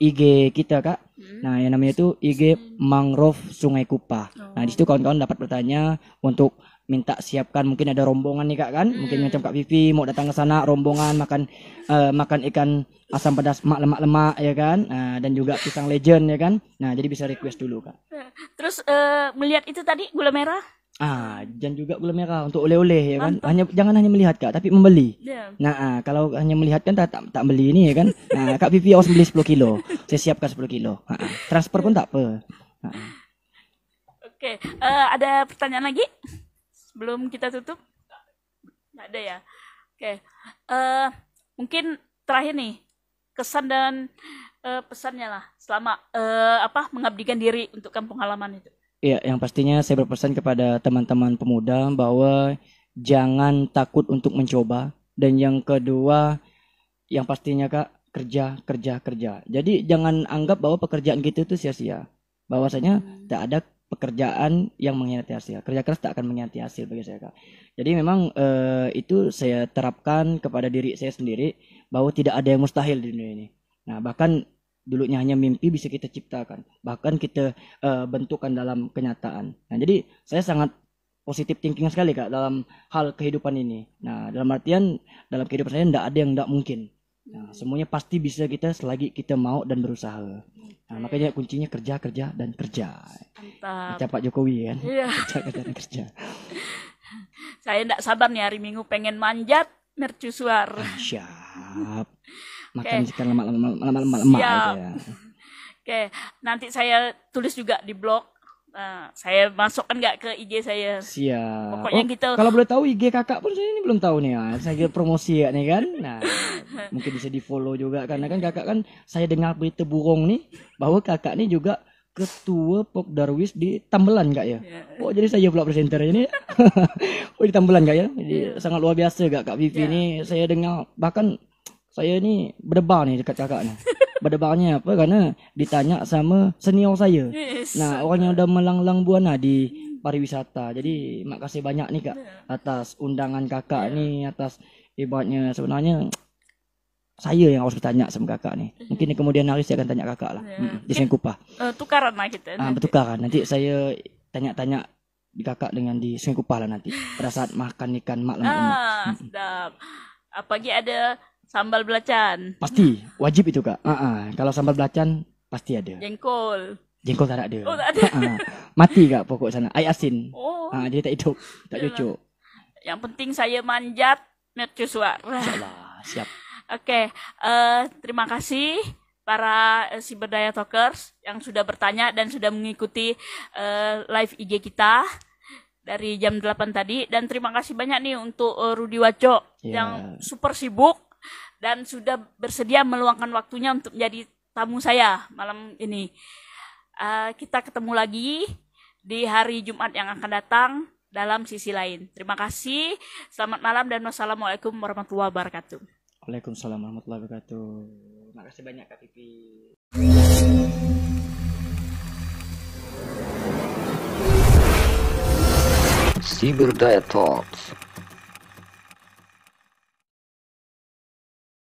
IG kita kak mm. nah yang namanya itu IG Mangrove Sungai Kupa oh. nah di situ oh. kawan-kawan dapat bertanya untuk minta siapkan mungkin ada rombongan nih kak kan hmm. mungkin macam kak Vivi mau datang ke sana rombongan makan uh, makan ikan asam pedas lemak lemak lemak ya kan uh, dan juga pisang legend ya kan nah jadi bisa request dulu kak nah, terus uh, melihat itu tadi gula merah Ah, dan juga gula merah untuk oleh-oleh ya kan. Hanya jangan hanya melihat Kak, tapi membeli. Yeah. Nah, ah, kalau hanya melihat kan tak, tak, beli ini ya kan. Nah, Kak Vivi harus beli 10 kilo. Saya siapkan 10 kilo. Ah, ah, transfer pun tak apa. Ah. ah. Oke, okay. uh, eh, ada pertanyaan lagi? Belum kita tutup? Nggak ada ya. Oke. Uh, mungkin terakhir nih kesan dan uh, pesannya lah selama uh, apa mengabdikan diri untuk kampung halaman itu. Iya, yang pastinya saya berpesan kepada teman-teman pemuda bahwa jangan takut untuk mencoba dan yang kedua yang pastinya Kak kerja kerja kerja. Jadi jangan anggap bahwa pekerjaan gitu itu sia-sia. Bahwasanya hmm. tak ada pekerjaan yang mengkhianati hasil. Kerja keras tak akan mengkhianati hasil bagi saya, Kak. Jadi memang eh, itu saya terapkan kepada diri saya sendiri bahwa tidak ada yang mustahil di dunia ini. Nah, bahkan dulunya hanya mimpi bisa kita ciptakan, bahkan kita eh, bentukkan dalam kenyataan. Nah, jadi saya sangat positif thinking sekali Kak dalam hal kehidupan ini. Nah, dalam artian dalam kehidupan saya tidak ada yang tidak mungkin. Nah, semuanya pasti bisa kita selagi kita mau dan berusaha. Nah, makanya kuncinya kerja, kerja, dan kerja. Mantap. Pak Jokowi kan? Iya. Kerja, kerja, dan kerja. Saya tidak sabar nih hari Minggu pengen manjat mercusuar. Ah, siap. Makan okay. sekarang lama-lama lama-lama malam malam Siap. ya oke nanti saya tulis juga di blog Nah, ha, saya masukkan enggak ke IG saya. Siap. Pokoknya oh, gitu. Kalau boleh tahu IG kakak pun saya ini belum tahu nih. Ah. Ya. Saya kira promosi ya nih kan. Nah, mungkin bisa di follow juga karena kan kakak kan saya dengar berita burung nih bahwa kakak nih juga ketua Pok Darwis di Tambelan enggak ya. Yeah. Oh jadi saya pula presenter ini. oh di Tambelan kak ya. Jadi yeah. sangat luar biasa kak kak Vivi yeah. ini. Saya dengar bahkan saya ini berdebar nih dekat kakak nih. pada barangnya apa kerana ditanya sama senior saya. Yes. Nah, orang yang dah melanglang buana di pariwisata. Jadi, mak kasih banyak ni kak ya. atas undangan kakak ya. ni atas ibaratnya sebenarnya saya yang harus bertanya sama kakak ni. Mhm. Mungkin di kemudian hari saya akan tanya kakak lah. Yeah. Hmm, di Sengkupa. kupah. Eh, uh, eh, tukaran lah kita. Ah, bertukaran. Nanti saya tanya-tanya di kakak dengan di Sengkupa lah nanti pada saat makan ikan mak lembut. Ah, mhm. sedap. Apa ah, lagi ada Sambal belacan. Pasti, wajib itu kak. Uh -uh. Kalau sambal belacan pasti ada. Jengkol. Jengkol tak ada. Oh, tak ada. Uh -uh. Mati kak pokok sana. Air asin. Oh. Uh, jadi tak hidup, tak cocok. Yang penting saya manjat mercusuar siap. Oke, okay. uh, eh, terima kasih para eh, siberdaya berdaya talkers yang sudah bertanya dan sudah mengikuti uh, live IG kita dari jam 8 tadi dan terima kasih banyak nih untuk uh, Rudi Waco yeah. yang super sibuk dan sudah bersedia meluangkan waktunya untuk menjadi tamu saya malam ini. Uh, kita ketemu lagi di hari Jumat yang akan datang dalam sisi lain. Terima kasih, selamat malam dan wassalamualaikum warahmatullahi wabarakatuh. Waalaikumsalam warahmatullahi wabarakatuh. Terima kasih banyak Kak Pipi. Cyber Diet Talks.